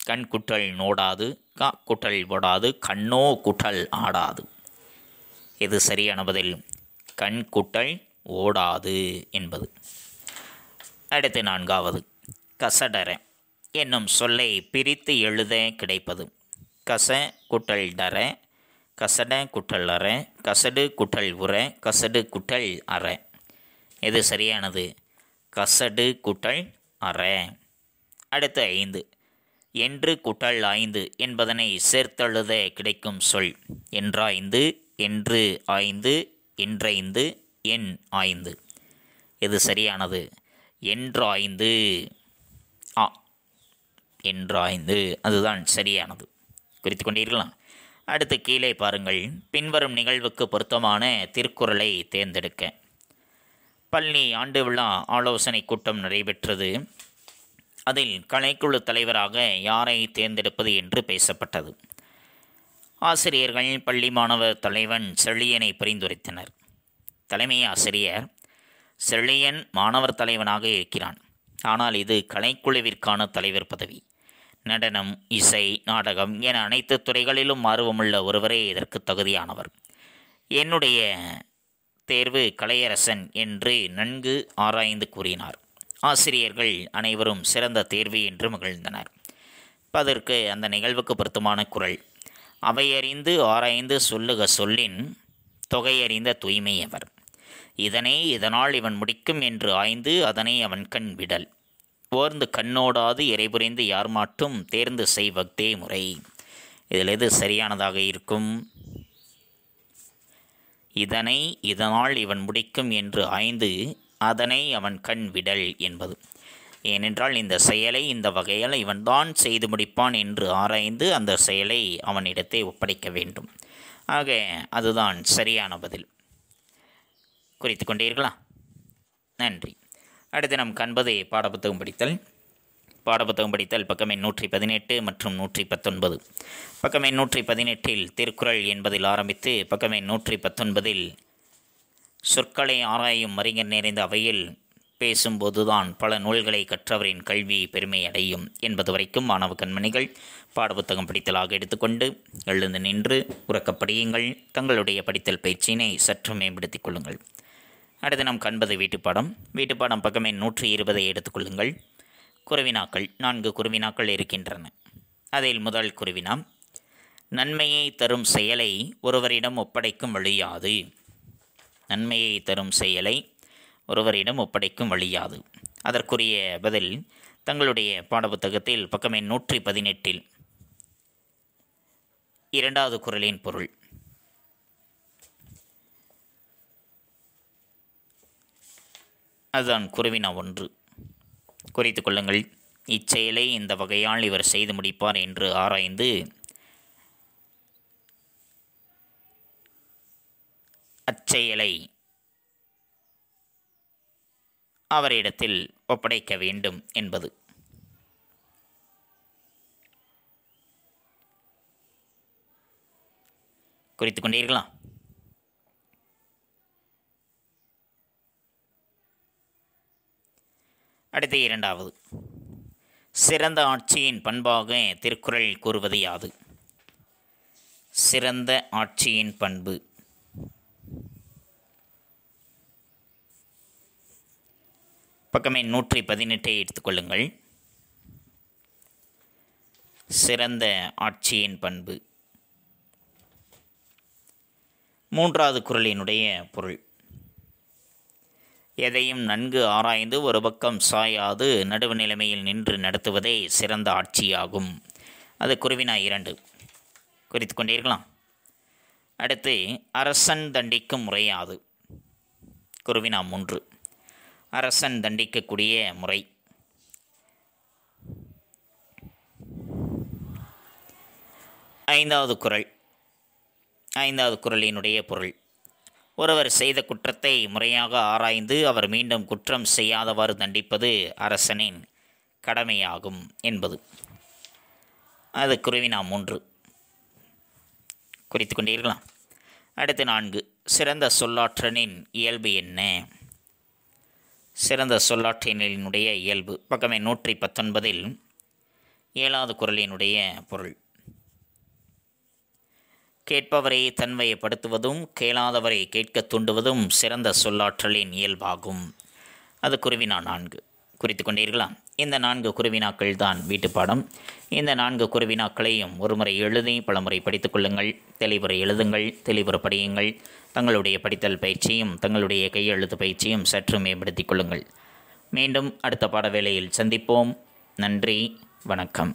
கண் குற்றல் நோடாது கா குற்றல் போடாது கண்ணோ குற்றல் ஆடாது எது சரியான பதில் கண் குட்டல் ஓடாது என்பது அடுத்து நான்காவது கசடர என்னும் சொல்லை பிரித்து எழுத கிடைப்பது கச குட்டல் டர கசட குட்டல் அற கசடு குட்டல் உர கசடு குட்டல் அற இது சரியானது கசடு குட்டல் அற அடுத்து ஐந்து என்று குட்டல் ஐந்து என்பதனை சேர்த்தெழுத கிடைக்கும் சொல் என்றாய்ந்து என்று ஆய்ந்து என்றைந்து எண் ஆய்ந்து இது சரியானது என்றாய்ந்து ஆ என்றாய்ந்து அதுதான் சரியானது குறித்து கொண்டீர்களா அடுத்து கீழே பாருங்கள் பின்வரும் நிகழ்வுக்கு பொருத்தமான திருக்குறளை தேர்ந்தெடுக்க பள்ளி ஆண்டு விழா ஆலோசனை கூட்டம் நடைபெற்றது அதில் கலைக்குழு தலைவராக யாரை தேர்ந்தெடுப்பது என்று பேசப்பட்டது ஆசிரியர்கள் பள்ளி மாணவர் தலைவன் செழியனை பரிந்துரைத்தனர் தலைமை ஆசிரியர் செழியன் மாணவர் தலைவனாக இருக்கிறான் ஆனால் இது கலைக்குழுவிற்கான தலைவர் பதவி நடனம் இசை நாடகம் என அனைத்து துறைகளிலும் ஆர்வமுள்ள ஒருவரே இதற்கு தகுதியானவர் என்னுடைய தேர்வு கலையரசன் என்று நன்கு ஆராய்ந்து கூறினார் ஆசிரியர்கள் அனைவரும் சிறந்த தேர்வு என்று மகிழ்ந்தனர் அதற்கு அந்த நிகழ்வுக்கு பொருத்தமான குரல் அவையறிந்து ஆராய்ந்து சொல்லுக சொல்லின் தொகையறிந்த தூய்மை அவர் இதனை இதனால் இவன் முடிக்கும் என்று ஆய்ந்து அதனை அவன் கண் விடல் ஓர்ந்து கண்ணோடாது இறைபுரிந்து யார் மாட்டும் தேர்ந்து செய்வக்தே முறை இதில் எது சரியானதாக இருக்கும் இதனை இதனால் இவன் முடிக்கும் என்று ஆய்ந்து அதனை அவன் கண் விடல் என்பது ஏனென்றால் இந்த செயலை இந்த வகையால் இவன்தான் செய்து முடிப்பான் என்று ஆராய்ந்து அந்த செயலை அவனிடத்தை ஒப்படைக்க வேண்டும் ஆக அதுதான் சரியான பதில் குறித்து கொண்டீர்களா நன்றி அடுத்து நாம் கண்பது பாடப்புத்தகம் படித்தல் பாடப்புத்தகம் படித்தல் பக்கம் நூற்றி பதினெட்டு மற்றும் நூற்றி பத்தொன்பது பக்கம் நூற்றி பதினெட்டில் திருக்குறள் என்பதில் ஆரம்பித்து பக்கம் நூற்றி பத்தொன்பதில் சொற்களை ஆராயும் அறிஞர் நிறைந்த அவையில் பேசும்போதுதான் பல நூல்களை கற்றவரின் கல்வி பெருமை அடையும் என்பது வரைக்கும் மாணவ கண்மணிகள் பாடப்புத்தகம் படித்தலாக எடுத்துக்கொண்டு எழுந்து நின்று உறக்கப்படியுங்கள் தங்களுடைய படித்தல் பயிற்சியினை சற்று மேம்படுத்திக் கொள்ளுங்கள் அடுத்து நாம் கண்பது வீட்டுப்பாடம் வீட்டுப்பாடம் பக்கமே நூற்றி இருபதை எடுத்துக்கொள்ளுங்கள் குருவினாக்கள் நான்கு குருவினாக்கள் இருக்கின்றன அதில் முதல் குருவினா நன்மையை தரும் செயலை ஒருவரிடம் ஒப்படைக்கும் வழியாது நன்மையை தரும் செயலை ஒருவரிடம் ஒப்படைக்கும் வழியாது அதற்குரிய பதில் தங்களுடைய பாடப்புத்தகத்தில் பக்கமே நூற்றி பதினெட்டில் இரண்டாவது குரலின் பொருள் அதுதான் குருவினா ஒன்று குறித்து கொள்ளுங்கள் இச்செயலை இந்த வகையால் இவர் செய்து முடிப்பார் என்று ஆராய்ந்து அச்செயலை அவரிடத்தில் ஒப்படைக்க வேண்டும் என்பது குறித்து கொண்டீர்களா அடுத்து இரண்டாவது சிறந்த ஆட்சியின் பண்பாக திருக்குறள் கூறுவது யாது சிறந்த ஆட்சியின் பண்பு பக்கமே நூற்றி பதினெட்டை எடுத்துக்கொள்ளுங்கள் சிறந்த ஆட்சியின் பண்பு மூன்றாவது குரலினுடைய பொருள் எதையும் நன்கு ஆராய்ந்து ஒரு பக்கம் சாயாது நடுவு நிலைமையில் நின்று நடத்துவதே சிறந்த ஆட்சியாகும் அது குருவினா இரண்டு குறித்து கொண்டிருக்கலாம் அடுத்து அரசன் தண்டிக்கும் முறையாது குருவினா மூன்று அரசன் தண்டிக்கக்கூடிய முறை ஐந்தாவது குரல் ஐந்தாவது குரலினுடைய பொருள் ஒருவர் செய்த குற்றத்தை முறையாக ஆராய்ந்து அவர் மீண்டும் குற்றம் செய்யாதவாறு தண்டிப்பது அரசனின் கடமையாகும் என்பது அது குருவினா மூன்று குறித்து கொண்டீர்களா அடுத்து நான்கு சிறந்த சொல்லாற்றனின் இயல்பு என்ன சிறந்த சொல்லாற்றினினுடைய இயல்பு பக்கமே நூற்றி பத்தொன்பதில் ஏழாவது குரலினுடைய பொருள் கேட்பவரை தன்மையப்படுத்துவதும் கேளாதவரை கேட்க தூண்டுவதும் சிறந்த சொல்லாற்றலின் இயல்பாகும் அது குருவினா நான்கு குறித்து கொண்டீர்களா இந்த நான்கு குருவினாக்கள் தான் வீட்டுப்பாடம் இந்த நான்கு குருவினாக்களையும் ஒருமுறை எழுதி பலமுறை படித்துக்கொள்ளுங்கள் தெளிவுரை எழுதுங்கள் தெளிவுற படியுங்கள் தங்களுடைய படித்தல் பயிற்சியும் தங்களுடைய கையெழுத்து பயிற்சியும் சற்று மேம்படுத்திக் கொள்ளுங்கள் மீண்டும் அடுத்த பாடவேளையில் சந்திப்போம் நன்றி வணக்கம்